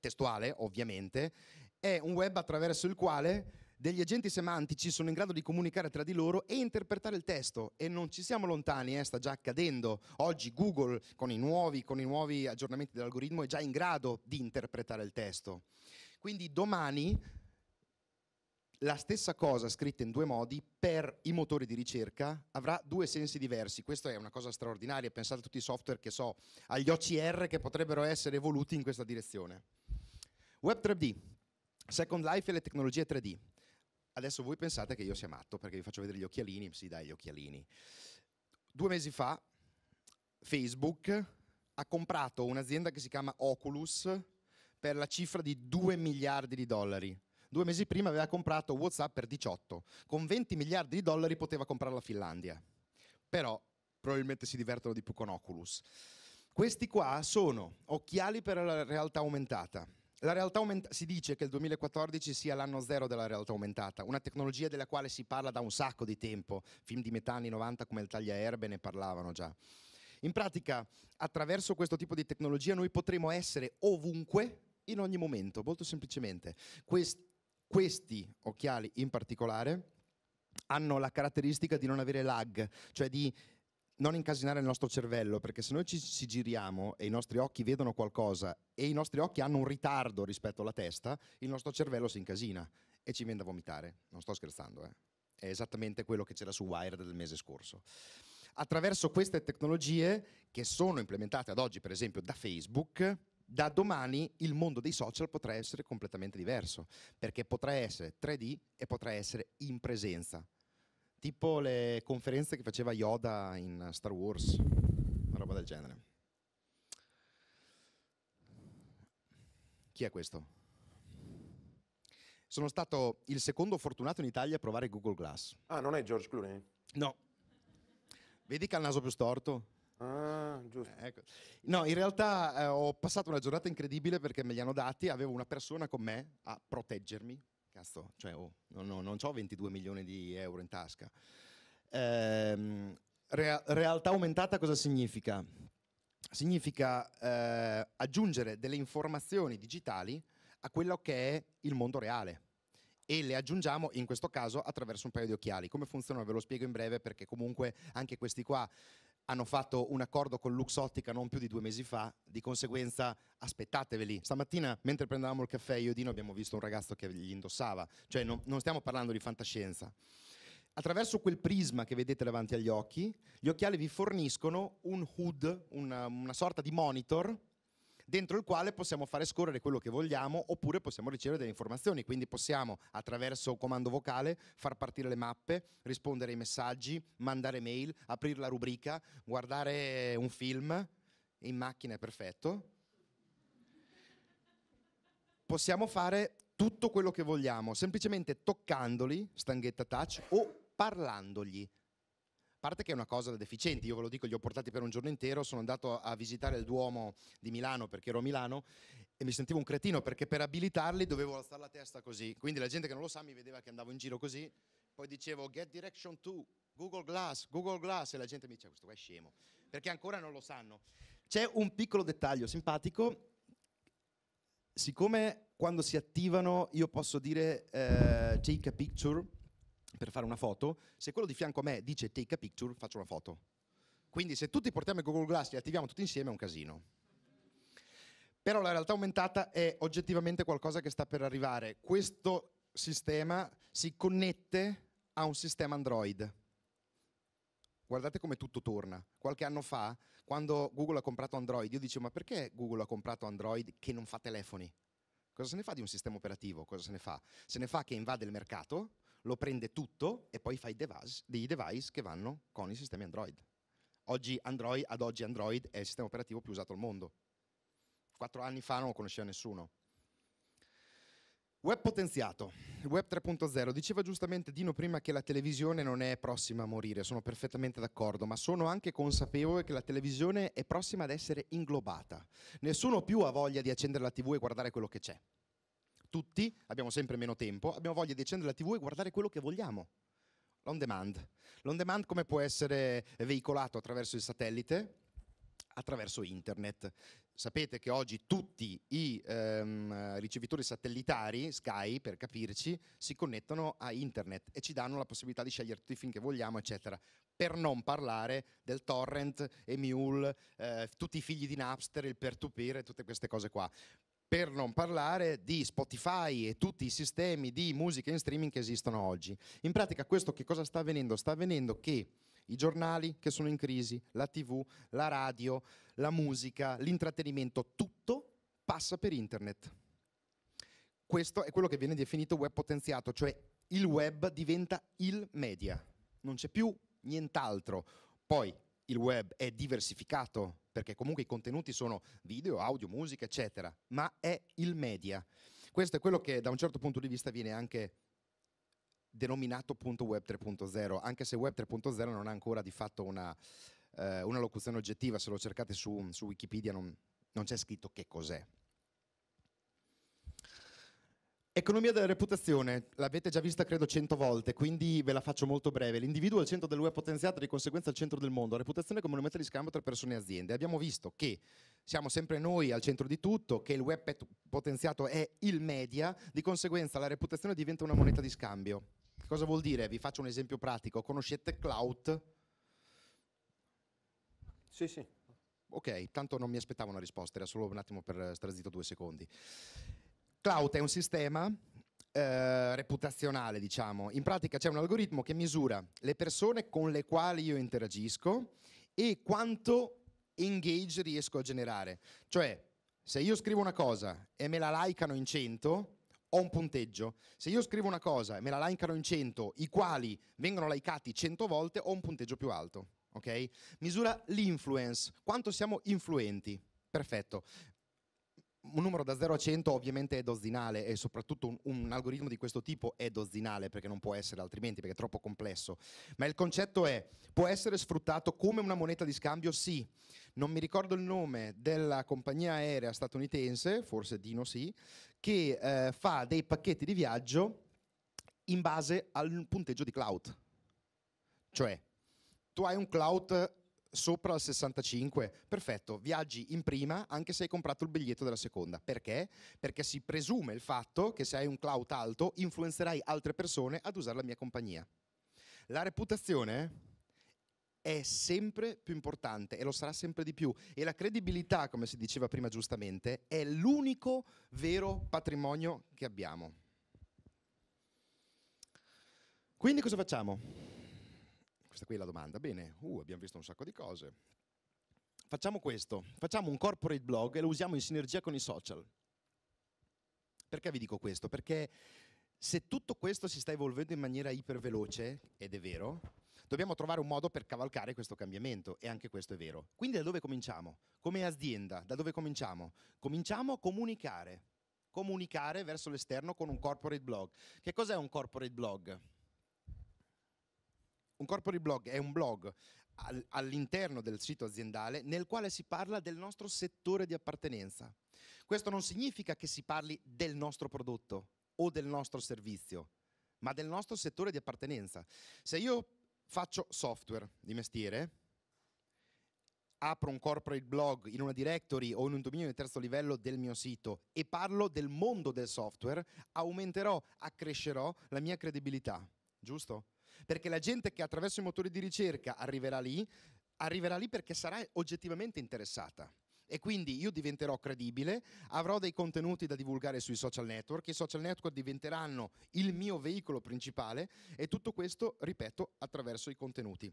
testuale ovviamente, è un web attraverso il quale degli agenti semantici sono in grado di comunicare tra di loro e interpretare il testo e non ci siamo lontani, eh, sta già accadendo. Oggi Google con i, nuovi, con i nuovi aggiornamenti dell'algoritmo è già in grado di interpretare il testo. Quindi domani la stessa cosa scritta in due modi per i motori di ricerca avrà due sensi diversi. Questa è una cosa straordinaria, pensate a tutti i software che so, agli OCR che potrebbero essere evoluti in questa direzione. Web 3D, Second Life e le tecnologie 3D. Adesso voi pensate che io sia matto perché vi faccio vedere gli occhialini, sì dai gli occhialini. Due mesi fa Facebook ha comprato un'azienda che si chiama Oculus per la cifra di 2 miliardi di dollari. Due mesi prima aveva comprato WhatsApp per 18. Con 20 miliardi di dollari poteva comprare la Finlandia. Però probabilmente si divertono di più con Oculus. Questi qua sono occhiali per la realtà aumentata la realtà aumentata si dice che il 2014 sia l'anno zero della realtà aumentata, una tecnologia della quale si parla da un sacco di tempo, film di metà anni 90 come il tagliaerbe ne parlavano già. In pratica, attraverso questo tipo di tecnologia noi potremo essere ovunque in ogni momento, molto semplicemente. Quest questi occhiali in particolare hanno la caratteristica di non avere lag, cioè di non incasinare il nostro cervello, perché se noi ci, ci, giriamo e i nostri occhi vedono qualcosa e i nostri occhi hanno un ritardo rispetto alla testa, il nostro cervello si incasina e ci viene da vomitare. Non sto scherzando, eh. è esattamente quello che c'era su Wired del mese scorso. Attraverso queste tecnologie che sono implementate ad oggi, per esempio, da Facebook, da domani il mondo dei social potrà essere completamente diverso, perché potrà essere 3D e potrà essere in presenza tipo le conferenze che faceva Yoda in Star Wars, una roba del genere. Chi è questo? Sono stato il secondo fortunato in Italia a provare Google Glass. Ah, non è George Clooney? No. Vedi che ha il naso più storto? Ah, giusto. Eh, ecco. No, in realtà eh, ho passato una giornata incredibile perché me li hanno dati, avevo una persona con me a proteggermi cazzo, cioè, oh, no, no, non ho 22 milioni di euro in tasca. Eh, rea realtà aumentata cosa significa? Significa eh, aggiungere delle informazioni digitali a quello che è il mondo reale e le aggiungiamo in questo caso attraverso un paio di occhiali. Come funziona? Ve lo spiego in breve perché comunque anche questi qua hanno fatto un accordo con Luxottica non più di due mesi fa, di conseguenza aspettateveli. Stamattina mentre prendevamo il caffè io e Dino abbiamo visto un ragazzo che gli indossava, cioè non, non stiamo parlando di fantascienza. Attraverso quel prisma che vedete davanti agli occhi, gli occhiali vi forniscono un hood, una, una sorta di monitor dentro il quale possiamo fare scorrere quello che vogliamo oppure possiamo ricevere delle informazioni, quindi possiamo attraverso comando vocale far partire le mappe, rispondere ai messaggi, mandare mail, aprire la rubrica, guardare un film, in macchina è perfetto. Possiamo fare tutto quello che vogliamo, semplicemente toccandoli, stanghetta touch, o parlandogli parte che è una cosa da deficienti, io ve lo dico, li ho portati per un giorno intero, sono andato a visitare il Duomo di Milano perché ero a Milano e mi sentivo un cretino perché per abilitarli dovevo alzare la testa così, quindi la gente che non lo sa mi vedeva che andavo in giro così, poi dicevo get direction to Google Glass, Google Glass e la gente mi dice questo qua è scemo, perché ancora non lo sanno. C'è un piccolo dettaglio simpatico, siccome quando si attivano io posso dire eh, take a picture, per fare una foto, se quello di fianco a me dice take a picture, faccio una foto. Quindi se tutti portiamo il Google Glass e li attiviamo tutti insieme è un casino. Però la realtà aumentata è oggettivamente qualcosa che sta per arrivare. Questo sistema si connette a un sistema Android. Guardate come tutto torna. Qualche anno fa, quando Google ha comprato Android, io dicevo ma perché Google ha comprato Android che non fa telefoni? Cosa se ne fa di un sistema operativo? Cosa se ne fa? Se ne fa che invade il mercato, lo prende tutto e poi fa i device, dei device che vanno con i sistemi Android. Oggi Android, ad oggi Android è il sistema operativo più usato al mondo. Quattro anni fa non lo conosceva nessuno. Web potenziato, Web 3.0. Diceva giustamente Dino prima che la televisione non è prossima a morire, sono perfettamente d'accordo, ma sono anche consapevole che la televisione è prossima ad essere inglobata. Nessuno più ha voglia di accendere la TV e guardare quello che c'è tutti, abbiamo sempre meno tempo, abbiamo voglia di accendere la TV e guardare quello che vogliamo. L'on demand. L'on demand come può essere veicolato attraverso il satellite? Attraverso internet. Sapete che oggi tutti i ehm, ricevitori satellitari, Sky per capirci, si connettono a internet e ci danno la possibilità di scegliere tutti i film che vogliamo, eccetera. Per non parlare del torrent, Emule, eh, tutti i figli di Napster, il peer-to-peer -peer e tutte queste cose qua per non parlare di Spotify e tutti i sistemi di musica in streaming che esistono oggi. In pratica questo che cosa sta avvenendo? Sta avvenendo che i giornali che sono in crisi, la tv, la radio, la musica, l'intrattenimento, tutto passa per internet. Questo è quello che viene definito web potenziato, cioè il web diventa il media, non c'è più nient'altro. Poi il web è diversificato, perché comunque i contenuti sono video, audio, musica, eccetera, ma è il media. Questo è quello che da un certo punto di vista viene anche denominato punto web 3.0, anche se web 3.0 non ha ancora di fatto una, eh, una locuzione oggettiva, se lo cercate su, su Wikipedia non, non c'è scritto che cos'è. Economia della reputazione, l'avete già vista credo cento volte, quindi ve la faccio molto breve. L'individuo è il centro dell'UE potenziato, di conseguenza il centro del mondo. La reputazione come moneta di scambio tra persone e aziende. Abbiamo visto che siamo sempre noi al centro di tutto, che il web potenziato è il media, di conseguenza la reputazione diventa una moneta di scambio. Che cosa vuol dire? Vi faccio un esempio pratico. Conoscete Clout? Sì, sì. Ok, tanto non mi aspettavo una risposta, era solo un attimo per stare due secondi. Cloud è un sistema eh, reputazionale, diciamo. In pratica c'è un algoritmo che misura le persone con le quali io interagisco e quanto engage riesco a generare. Cioè, se io scrivo una cosa e me la likeano in 100, ho un punteggio. Se io scrivo una cosa e me la likeano in 100, i quali vengono likeati 100 volte, ho un punteggio più alto. Okay? Misura l'influence, quanto siamo influenti. Perfetto un numero da 0 a 100 ovviamente è dozzinale e soprattutto un, un, algoritmo di questo tipo è dozzinale perché non può essere altrimenti, perché è troppo complesso. Ma il concetto è, può essere sfruttato come una moneta di scambio? Sì. Non mi ricordo il nome della compagnia aerea statunitense, forse Dino sì, che eh, fa dei pacchetti di viaggio in base al punteggio di cloud. Cioè, tu hai un cloud sopra il 65, perfetto, viaggi in prima anche se hai comprato il biglietto della seconda. Perché? Perché si presume il fatto che se hai un clout alto influenzerai altre persone ad usare la mia compagnia. La reputazione è sempre più importante e lo sarà sempre di più. E la credibilità, come si diceva prima giustamente, è l'unico vero patrimonio che abbiamo. Quindi cosa facciamo? Questa qui è la domanda. Bene, uh, abbiamo visto un sacco di cose. Facciamo questo, facciamo un corporate blog e lo usiamo in sinergia con i social. Perché vi dico questo? Perché se tutto questo si sta evolvendo in maniera iperveloce, ed è vero, dobbiamo trovare un modo per cavalcare questo cambiamento, e anche questo è vero. Quindi da dove cominciamo? Come azienda, da dove cominciamo? Cominciamo a comunicare, comunicare verso l'esterno con un corporate blog. Che cos'è un corporate blog? Un corpo di blog è un blog all'interno del sito aziendale nel quale si parla del nostro settore di appartenenza. Questo non significa che si parli del nostro prodotto o del nostro servizio, ma del nostro settore di appartenenza. Se io faccio software di mestiere, apro un corporate blog in una directory o in un dominio di terzo livello del mio sito e parlo del mondo del software, aumenterò, accrescerò la mia credibilità, giusto? perché la gente che attraverso i motori di ricerca arriverà lì, arriverà lì perché sarà oggettivamente interessata e quindi io diventerò credibile, avrò dei contenuti da divulgare sui social network, i social network diventeranno il mio veicolo principale e tutto questo, ripeto, attraverso i contenuti.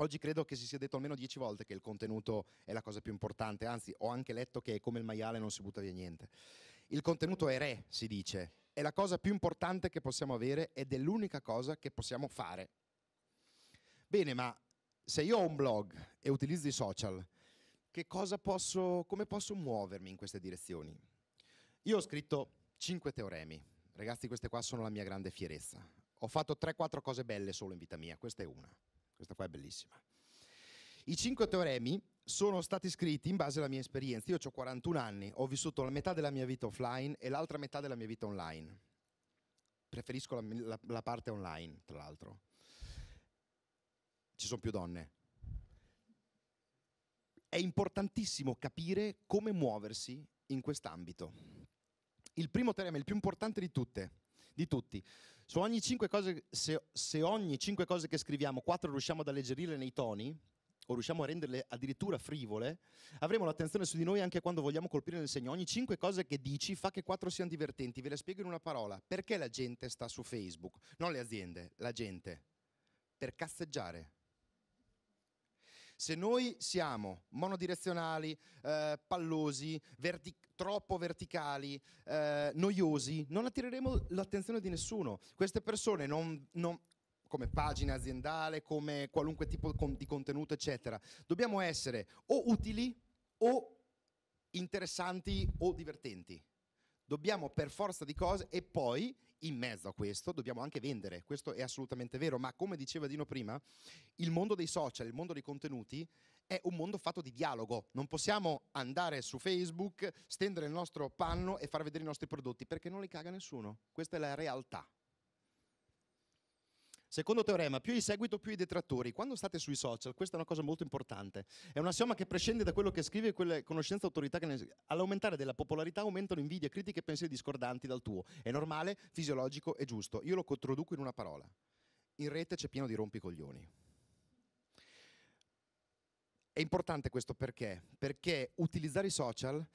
Oggi credo che si sia detto almeno dieci volte che il contenuto è la cosa più importante, anzi ho anche letto che è come il maiale non si butta via niente. Il contenuto è re, si dice, è la cosa più importante che possiamo avere ed è l'unica cosa che possiamo fare. Bene, ma se io ho un blog e utilizzo i social, posso, come posso muovermi in queste direzioni? Io ho scritto cinque teoremi, ragazzi queste qua sono la mia grande fierezza. Ho fatto 3-4 cose belle solo in vita mia, questa è una, questa qua è bellissima. I cinque teoremi sono stati scritti in base alla mia esperienza. Io ho 41 anni, ho vissuto la metà della mia vita offline e l'altra metà della mia vita online. Preferisco la, la, la parte online, tra l'altro. Ci sono più donne. È importantissimo capire come muoversi in quest'ambito. Il primo teorema, il più importante di, tutte, di tutti. Su ogni 5 cose, se, se ogni 5 cose che scriviamo, 4 riusciamo ad alleggerirle nei toni, o riusciamo a renderle addirittura frivole, avremo l'attenzione su di noi anche quando vogliamo colpire nel segno. Ogni cinque cose che dici fa che quattro siano divertenti. Ve le spiego in una parola. Perché la gente sta su Facebook? Non le aziende, la gente. Per cazzeggiare. Se noi siamo monodirezionali, eh, pallosi, verti- troppo verticali, eh, noiosi, non attireremo l'attenzione di nessuno. Queste persone non, non, come pagina aziendale, come qualunque tipo di contenuto, eccetera. Dobbiamo essere o utili o interessanti o divertenti. Dobbiamo per forza di cose e poi in mezzo a questo dobbiamo anche vendere, questo è assolutamente vero, ma come diceva Dino prima, il mondo dei social, il mondo dei contenuti è un mondo fatto di dialogo, non possiamo andare su Facebook, stendere il nostro panno e far vedere i nostri prodotti perché non li caga nessuno, questa è la realtà. Secondo teorema, più hai seguito, più i detrattori. Quando state sui social, questa è una cosa molto importante. È un assioma che prescinde da quello che scrive e quelle conoscenze e autorità che ne... all'aumentare della popolarità aumentano invidia, critiche e pensieri discordanti dal tuo. È normale, fisiologico e giusto. Io lo controduco in una parola. In rete c'è pieno di rompicoglioni. È importante questo perché? Perché utilizzare i social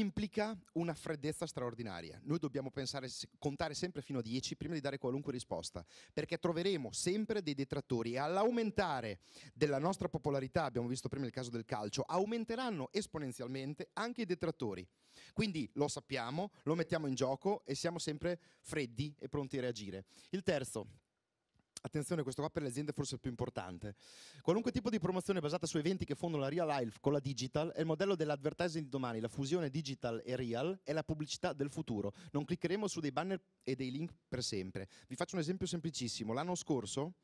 implica una freddezza straordinaria. Noi dobbiamo pensare, contare sempre fino a 10 prima di dare qualunque risposta, perché troveremo sempre dei detrattori e all'aumentare della nostra popolarità, abbiamo visto prima il caso del calcio, aumenteranno esponenzialmente anche i detrattori. Quindi lo sappiamo, lo mettiamo in gioco e siamo sempre freddi e pronti a reagire. Il terzo, attenzione, questo qua per le aziende forse è il più importante. Qualunque tipo di promozione basata su eventi che fondono la real life con la digital è il modello dell'advertising di domani, la fusione digital e real è la pubblicità del futuro. Non cliccheremo su dei banner e dei link per sempre. Vi faccio un esempio semplicissimo. L'anno scorso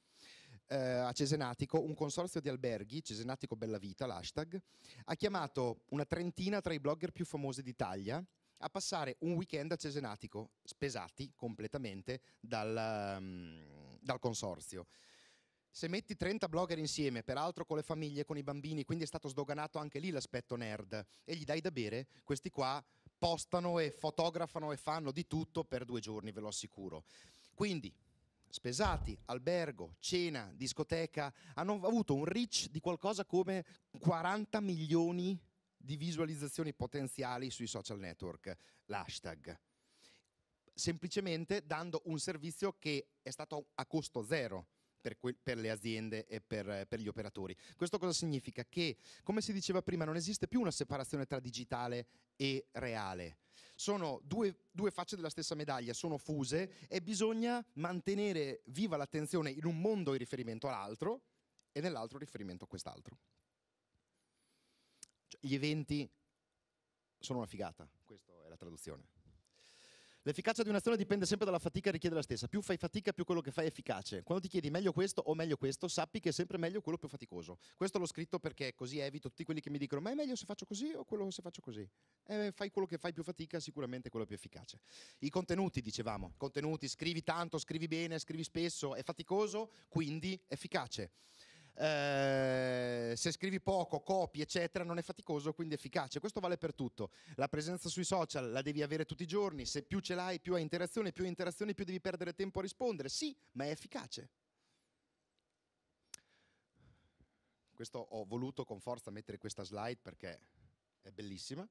eh, a Cesenatico un consorzio di alberghi, Cesenatico Bella Vita, l'hashtag, ha chiamato una trentina tra i blogger più famosi d'Italia a passare un weekend a Cesenatico, spesati completamente dal, um, dal consorzio. Se metti 30 blogger insieme, peraltro con le famiglie, con i bambini, quindi è stato sdoganato anche lì l'aspetto nerd, e gli dai da bere, questi qua postano e fotografano e fanno di tutto per due giorni, ve lo assicuro. Quindi, spesati, albergo, cena, discoteca, hanno avuto un reach di qualcosa come 40 milioni di visualizzazioni potenziali sui social network, l'hashtag semplicemente dando un servizio che è stato a costo zero. Per, per le aziende e per, per, gli operatori. Questo cosa significa? Che, come si diceva prima, non esiste più una separazione tra digitale e reale. Sono due, due facce della stessa medaglia, sono fuse e bisogna mantenere viva l'attenzione in un mondo in riferimento all'altro e nell'altro in riferimento a quest'altro. Cioè, gli eventi sono una figata, questa è la traduzione. L'efficacia di un'azione dipende sempre dalla fatica che richiede la stessa. Più fai fatica, più quello che fai è efficace. Quando ti chiedi meglio questo o meglio questo, sappi che è sempre meglio quello più faticoso. Questo l'ho scritto perché così evito tutti quelli che mi dicono ma è meglio se faccio così o quello se faccio così. Eh, fai quello che fai più fatica, sicuramente quello più efficace. I contenuti, dicevamo, contenuti, scrivi tanto, scrivi bene, scrivi spesso, è faticoso, quindi efficace. Eh, se scrivi poco, copi, eccetera, non è faticoso, quindi efficace. Questo vale per tutto. La presenza sui social la devi avere tutti i giorni, se più ce l'hai, più hai interazione, più hai interazione, più devi perdere tempo a rispondere. Sì, ma è efficace. Questo ho voluto con forza mettere questa slide perché è bellissima.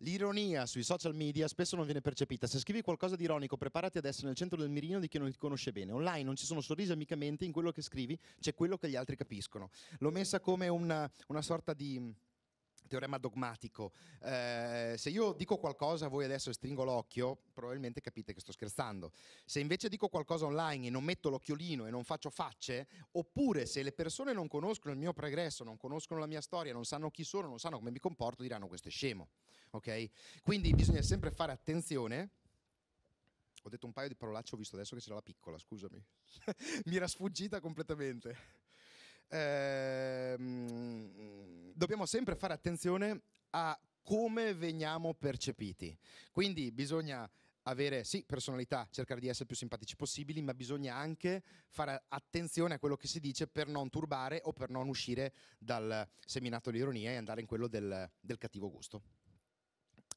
L'ironia sui social media spesso non viene percepita. Se scrivi qualcosa di ironico, preparati ad essere nel centro del mirino di chi non ti conosce bene. Online non ci sono sorrisi amicamente, in quello che scrivi c'è quello che gli altri capiscono. L'ho messa come una, una sorta di teorema dogmatico. Eh, se io dico qualcosa a voi adesso e stringo l'occhio, probabilmente capite che sto scherzando. Se invece dico qualcosa online e non metto l'occhiolino e non faccio facce, oppure se le persone non conoscono il mio progresso, non conoscono la mia storia, non sanno chi sono, non sanno come mi comporto, diranno questo è scemo. Okay? Quindi bisogna sempre fare attenzione ho detto un paio di parolacce, ho visto adesso che c'era la piccola, scusami. Mi era sfuggita completamente. Ehm, dobbiamo sempre fare attenzione a come veniamo percepiti. Quindi bisogna avere sì personalità, cercare di essere più simpatici possibili, ma bisogna anche fare attenzione a quello che si dice per non turbare o per non uscire dal seminato di ironia e andare in quello del, del cattivo gusto.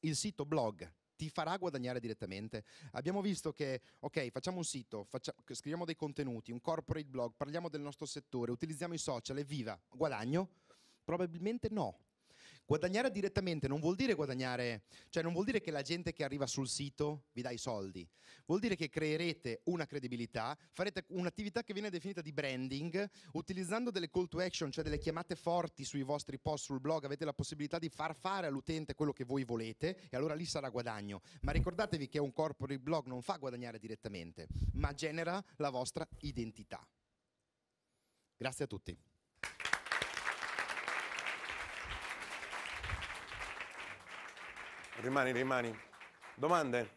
Il sito blog ti farà guadagnare direttamente. Abbiamo visto che, ok, facciamo un sito, faccia, scriviamo dei contenuti, un corporate blog, parliamo del nostro settore, utilizziamo i social, e viva, guadagno Probabilmente no. Guadagnare direttamente non vuol dire guadagnare, cioè non vuol dire che la gente che arriva sul sito vi dà i soldi, vuol dire che creerete una credibilità, farete un'attività che viene definita di branding, utilizzando delle call to action, cioè delle chiamate forti sui vostri post sul blog, avete la possibilità di far fare all'utente quello che voi volete e allora lì sarà guadagno. Ma ricordatevi che un corporate blog non fa guadagnare direttamente, ma genera la vostra identità. Grazie a tutti. Rimani, rimani. Domande?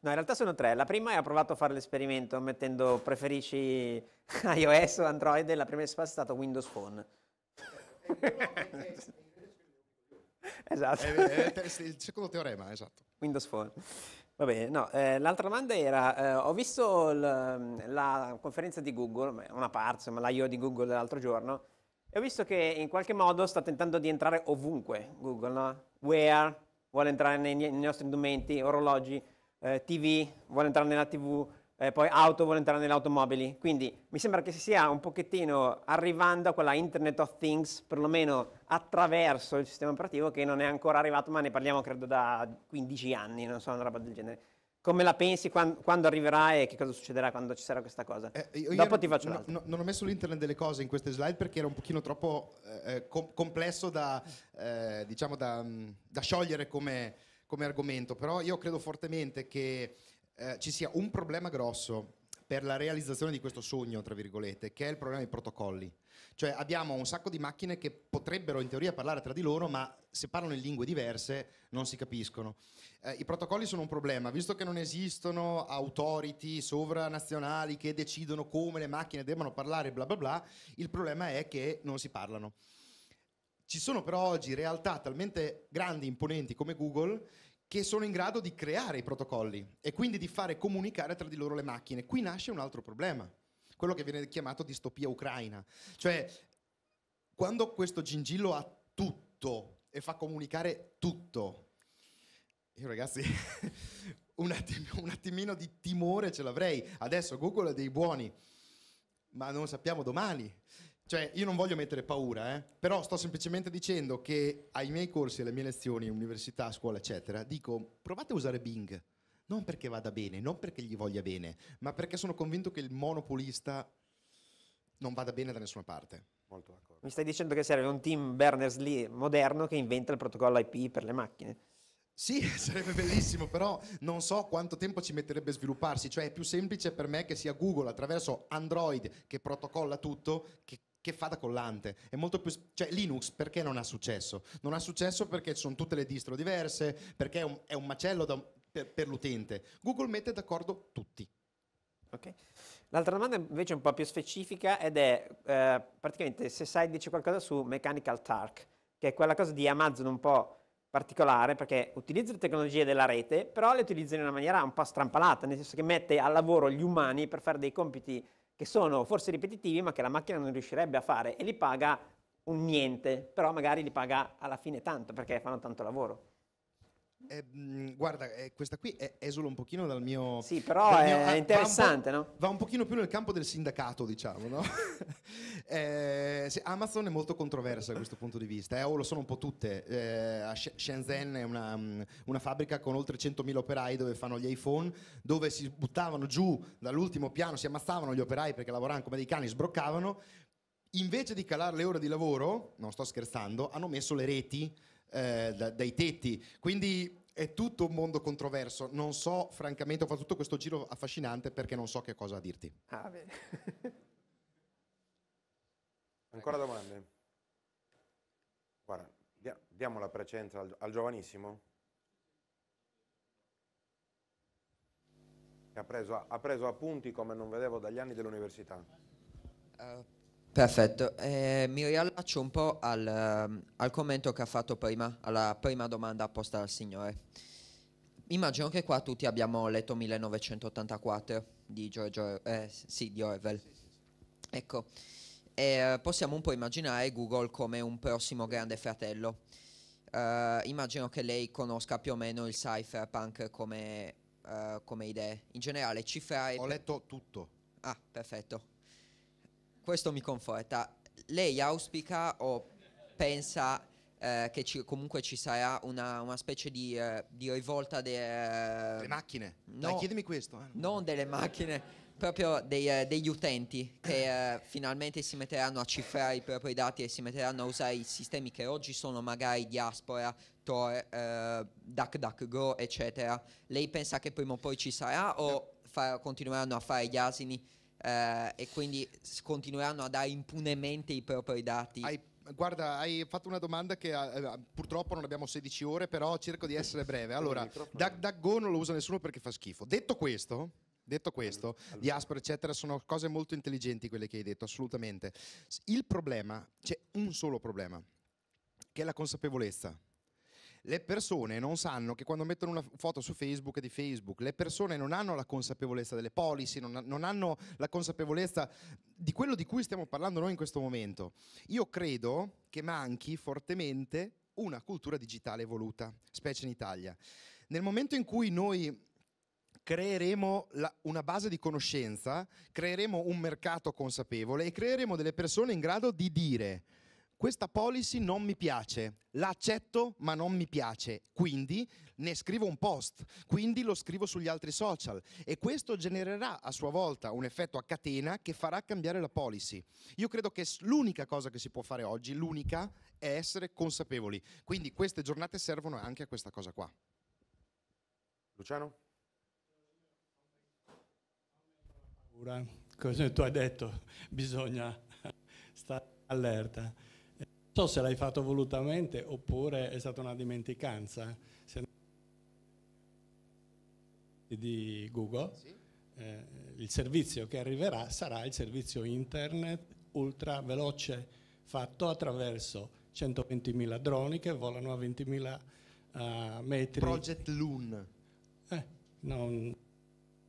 No, in realtà sono tre. La prima è ho provato a fare l'esperimento mettendo preferisci iOS o Android e la prima risposta è stata Windows Phone. esatto. il secondo teorema, esatto. Windows Phone. Va bene, no, eh, l'altra domanda era, eh, ho visto la conferenza di Google, una parte, la io di Google l'altro giorno, e ho visto che in qualche modo sta tentando di entrare ovunque Google, no? Where vuole entrare nei, nei nostri indumenti, orologi, eh, TV vuole entrare nella TV, eh, poi auto vuole entrare nelle automobili. Quindi mi sembra che si stia un pochettino arrivando a quella Internet of Things, perlomeno attraverso il sistema operativo che non è ancora arrivato, ma ne parliamo credo da 15 anni, non so, una roba del genere. Come la pensi quando, quando, arriverà e che cosa succederà quando ci sarà questa cosa? Eh, io Dopo io ti faccio no, no, non ho messo l'internet delle cose in queste slide perché era un pochino troppo eh, eh com- complesso da, eh, diciamo da, mm, da sciogliere come, come, argomento, però io credo fortemente che eh, ci sia un problema grosso per la realizzazione di questo sogno, tra virgolette, che è il problema dei protocolli. Cioè abbiamo un sacco di macchine che potrebbero in teoria parlare tra di loro, ma se parlano in lingue diverse non si capiscono. Eh, I protocolli sono un problema, visto che non esistono authority sovranazionali che decidono come le macchine debbano parlare, bla bla bla, il problema è che non si parlano. Ci sono però oggi realtà talmente grandi, imponenti come Google, che sono in grado di creare i protocolli e quindi di fare comunicare tra di loro le macchine. Qui nasce un altro problema quello che viene chiamato distopia ucraina. Cioè, quando questo gingillo ha tutto e fa comunicare tutto, io ragazzi, un, attimino, un attimino di timore ce l'avrei. Adesso Google è dei buoni, ma non sappiamo domani. Cioè, io non voglio mettere paura, eh? però sto semplicemente dicendo che ai miei corsi, alle mie lezioni, università, scuola, eccetera, dico provate a usare Bing non perché vada bene, non perché gli voglia bene, ma perché sono convinto che il monopolista non vada bene da nessuna parte. Mi stai dicendo che serve un team Berners-Lee moderno che inventa il protocollo IP per le macchine. Sì, sarebbe bellissimo, però non so quanto tempo ci metterebbe a svilupparsi, cioè è più semplice per me che sia Google attraverso Android che protocolla tutto che, che fa da collante. È molto più cioè Linux perché non ha successo? Non ha successo perché ci sono tutte le distro diverse, perché è un, è un macello da, per, per l'utente. Google mette d'accordo tutti. Okay. L'altra domanda invece è un po' più specifica ed è eh, praticamente se sai dice qualcosa su Mechanical Turk, che è quella cosa di Amazon un po' particolare perché utilizza le tecnologie della rete, però le utilizza in una maniera un po' strampalata, nel senso che mette al lavoro gli umani per fare dei compiti che sono forse ripetitivi ma che la macchina non riuscirebbe a fare e li paga un niente, però magari li paga alla fine tanto perché fanno tanto lavoro. Eh, mm, guarda, eh, questa qui è, esula un pochino dal mio... Sì, però è ah, interessante, va no? Va un pochino più nel campo del sindacato, diciamo, no? eh, sì, Amazon è molto controversa da questo punto di vista, eh, o lo sono un po' tutte. Eh, a Shenzhen è una, mm, una, fabbrica con oltre 100.000 operai dove fanno gli iPhone, dove si buttavano giù dall'ultimo piano, si ammazzavano gli operai perché lavoravano come dei cani, sbroccavano. Invece di calare le ore di lavoro, non sto scherzando, hanno messo le reti eh, dai tetti. Quindi è tutto un mondo controverso. Non so, francamente, ho fatto tutto questo giro affascinante perché non so che cosa dirti. Ah, bene. Ancora domande? Guarda, diamo la precedenza al, al giovanissimo. Ha preso, ha preso, appunti come non vedevo dagli anni dell'università. Uh Perfetto, eh, mi riallaccio un po' al, ehm, al, commento che ha fatto prima, alla prima domanda posta dal signore. Immagino che qua tutti abbiamo letto 1984 di, George, eh, sì, di Orwell. Ecco, eh, possiamo un po' immaginare Google come un prossimo grande fratello. Eh, immagino che lei conosca più o meno il cypherpunk come, eh, come idee. In generale, cifrare... Ho letto tutto. Ah, perfetto questo mi conforta. Lei auspica o pensa eh, che ci, comunque ci sarà una, una specie di, eh, di rivolta eh, delle eh, macchine? No, Dai, chiedimi questo. Eh. Non delle macchine, proprio dei, eh, degli utenti che finalmente si metteranno a cifrare i propri dati e si metteranno a usare i sistemi che oggi sono magari Diaspora, Tor, DuckDuckGo, eccetera. Lei pensa che prima o poi ci sarà o no. far, continueranno a fare gli asini? eh, e quindi continueranno a dare impunemente i propri dati. Hai, guarda, hai fatto una domanda che eh, eh purtroppo non abbiamo 16 ore, però cerco di essere breve. Allora, DuckDuckGo non lo usa nessuno perché fa schifo. Detto questo, Detto questo, allora. di eccetera, sono cose molto intelligenti quelle che hai detto, assolutamente. Il problema, c'è un solo problema, che è la consapevolezza. Le persone non sanno che quando mettono una foto su Facebook di Facebook, le persone non hanno la consapevolezza delle policy, non, non hanno la consapevolezza di quello di cui stiamo parlando noi in questo momento. Io credo che manchi fortemente una cultura digitale evoluta, specie in Italia. Nel momento in cui noi creeremo la, una base di conoscenza, creeremo un mercato consapevole e creeremo delle persone in grado di dire questa policy non mi piace, l'accetto ma non mi piace, quindi ne scrivo un post, quindi lo scrivo sugli altri social e questo genererà a sua volta un effetto a catena che farà cambiare la policy. Io credo che l'unica cosa che si può fare oggi, l'unica, è essere consapevoli, quindi queste giornate servono anche a questa cosa qua. Luciano? Cosa tu hai detto, bisogna stare allerta so se l'hai fatto volutamente oppure è stata una dimenticanza se di Google, sì. eh, il servizio che arriverà sarà il servizio internet ultra veloce fatto attraverso 120.000 droni che volano a 20.000 uh, eh, metri. Project Loon. Eh, non...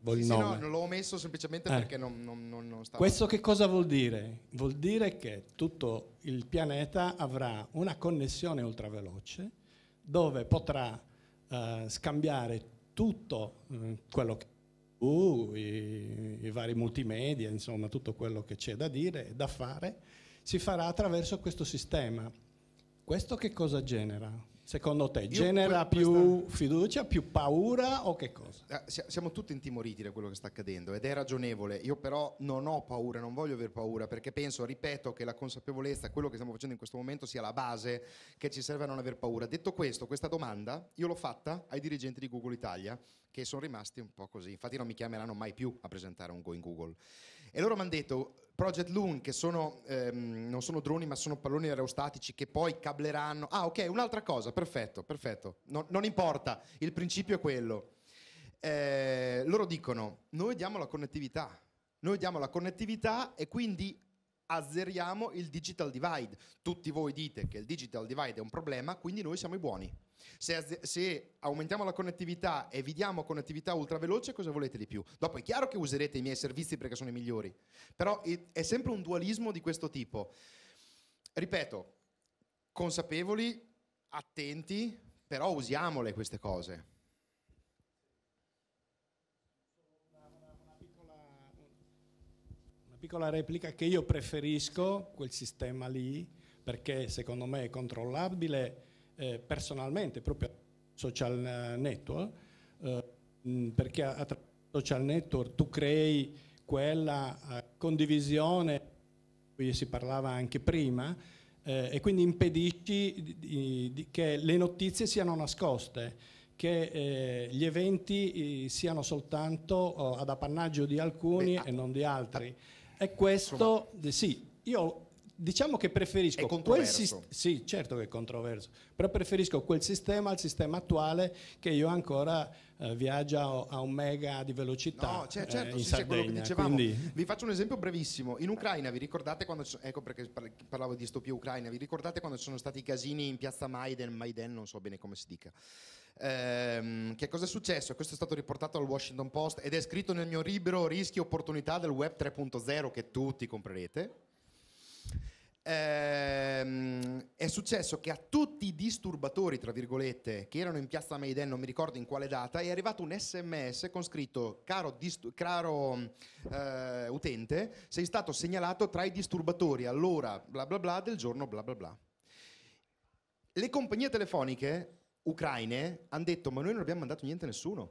Sì, sì, no, non l'ho messo semplicemente eh. perché non, non, non, non stava... Questo che cosa vuol dire? Vuol dire che tutto il pianeta avrà una connessione ultraveloce dove potrà eh, scambiare tutto mh, mm, quello che uh, i, i, vari multimedia, insomma tutto quello che c'è da dire e da fare, si farà attraverso questo sistema. Questo che cosa genera? Secondo te genera più fiducia, più paura o che cosa? Ah, siamo tutti intimoriti da quello che sta accadendo ed è ragionevole. Io però non ho paura, non voglio aver paura perché penso, ripeto, che la consapevolezza, quello che stiamo facendo in questo momento sia la base che ci serve a non aver paura. Detto questo, questa domanda io l'ho fatta ai dirigenti di Google Italia che sono rimasti un po' così. Infatti non mi chiameranno mai più a presentare un Go in Google. E loro mi hanno detto, Project Loon, che sono, ehm, non sono droni ma sono palloni aerostatici che poi cableranno. Ah, ok, un'altra cosa, perfetto, perfetto. No, non importa, il principio è quello. Eh, loro dicono, noi diamo la connettività, noi diamo la connettività e quindi azzeriamo il digital divide. Tutti voi dite che il digital divide è un problema, quindi noi siamo i buoni. Se, se, aumentiamo la connettività e vi diamo connettività ultraveloce, cosa volete di più? Dopo è chiaro che userete i miei servizi perché sono i migliori, però è sempre un dualismo di questo tipo. Ripeto, consapevoli, attenti, però usiamole queste cose. piccola replica che io preferisco quel sistema lì perché secondo me è controllabile eh, personalmente, proprio social network, eh, perché attraverso social network tu crei quella eh, condivisione di cui si parlava anche prima eh, e quindi impedisci di, di, di, che le notizie siano nascoste, che eh, gli eventi siano soltanto oh, ad appannaggio di alcuni Beh, e ah, non di altri. Ah, e questo, sì, io diciamo che preferisco quel sistema, sì certo che è controverso, però preferisco quel sistema al sistema attuale che io ancora eh, viaggia a un mega di velocità no, cioè, eh, certo, eh, in sì, Sardegna. Quindi... Vi faccio un esempio brevissimo, in Ucraina vi ricordate quando, ecco perché parlavo di distopia ucraina, vi ricordate quando ci sono stati i casini in piazza Maiden, Maiden non so bene come si dica, ehm, che cosa è successo? Questo è stato riportato al Washington Post ed è scritto nel mio libro Rischi e opportunità del web 3.0 che tutti comprerete ehm, è successo che a tutti i disturbatori, tra virgolette, che erano in piazza Maiden, non mi ricordo in quale data, è arrivato un sms con scritto: Caro, dist- caro eh, utente, sei stato segnalato tra i disturbatori all'ora bla bla bla del giorno bla bla bla. Le compagnie telefoniche ucraine hanno detto: Ma noi non abbiamo mandato niente a nessuno.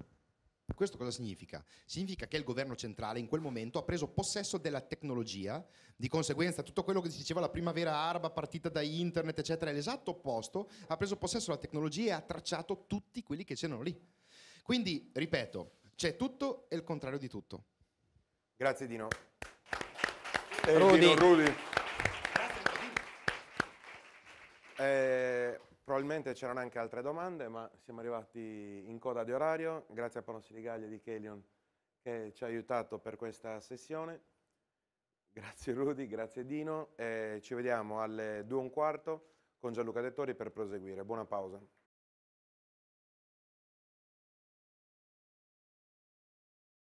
Questo cosa significa? Significa che il governo centrale in quel momento ha preso possesso della tecnologia, di conseguenza tutto quello che si diceva la primavera araba partita da internet, eccetera, è l'esatto opposto, ha preso possesso della tecnologia e ha tracciato tutti quelli che c'erano lì. Quindi, ripeto, c'è tutto e il contrario di tutto. Grazie Dino. Rudy. Eh, Dino Rudy. Grazie, Dino. Eh... Probabilmente c'erano anche altre domande, ma siamo arrivati in coda di orario. Grazie a Panossi Rigaglia di Kelion che ci ha aiutato per questa sessione. Grazie Rudy, grazie Dino. E ci vediamo alle 2 e un quarto con Gianluca Dettori per proseguire. Buona pausa.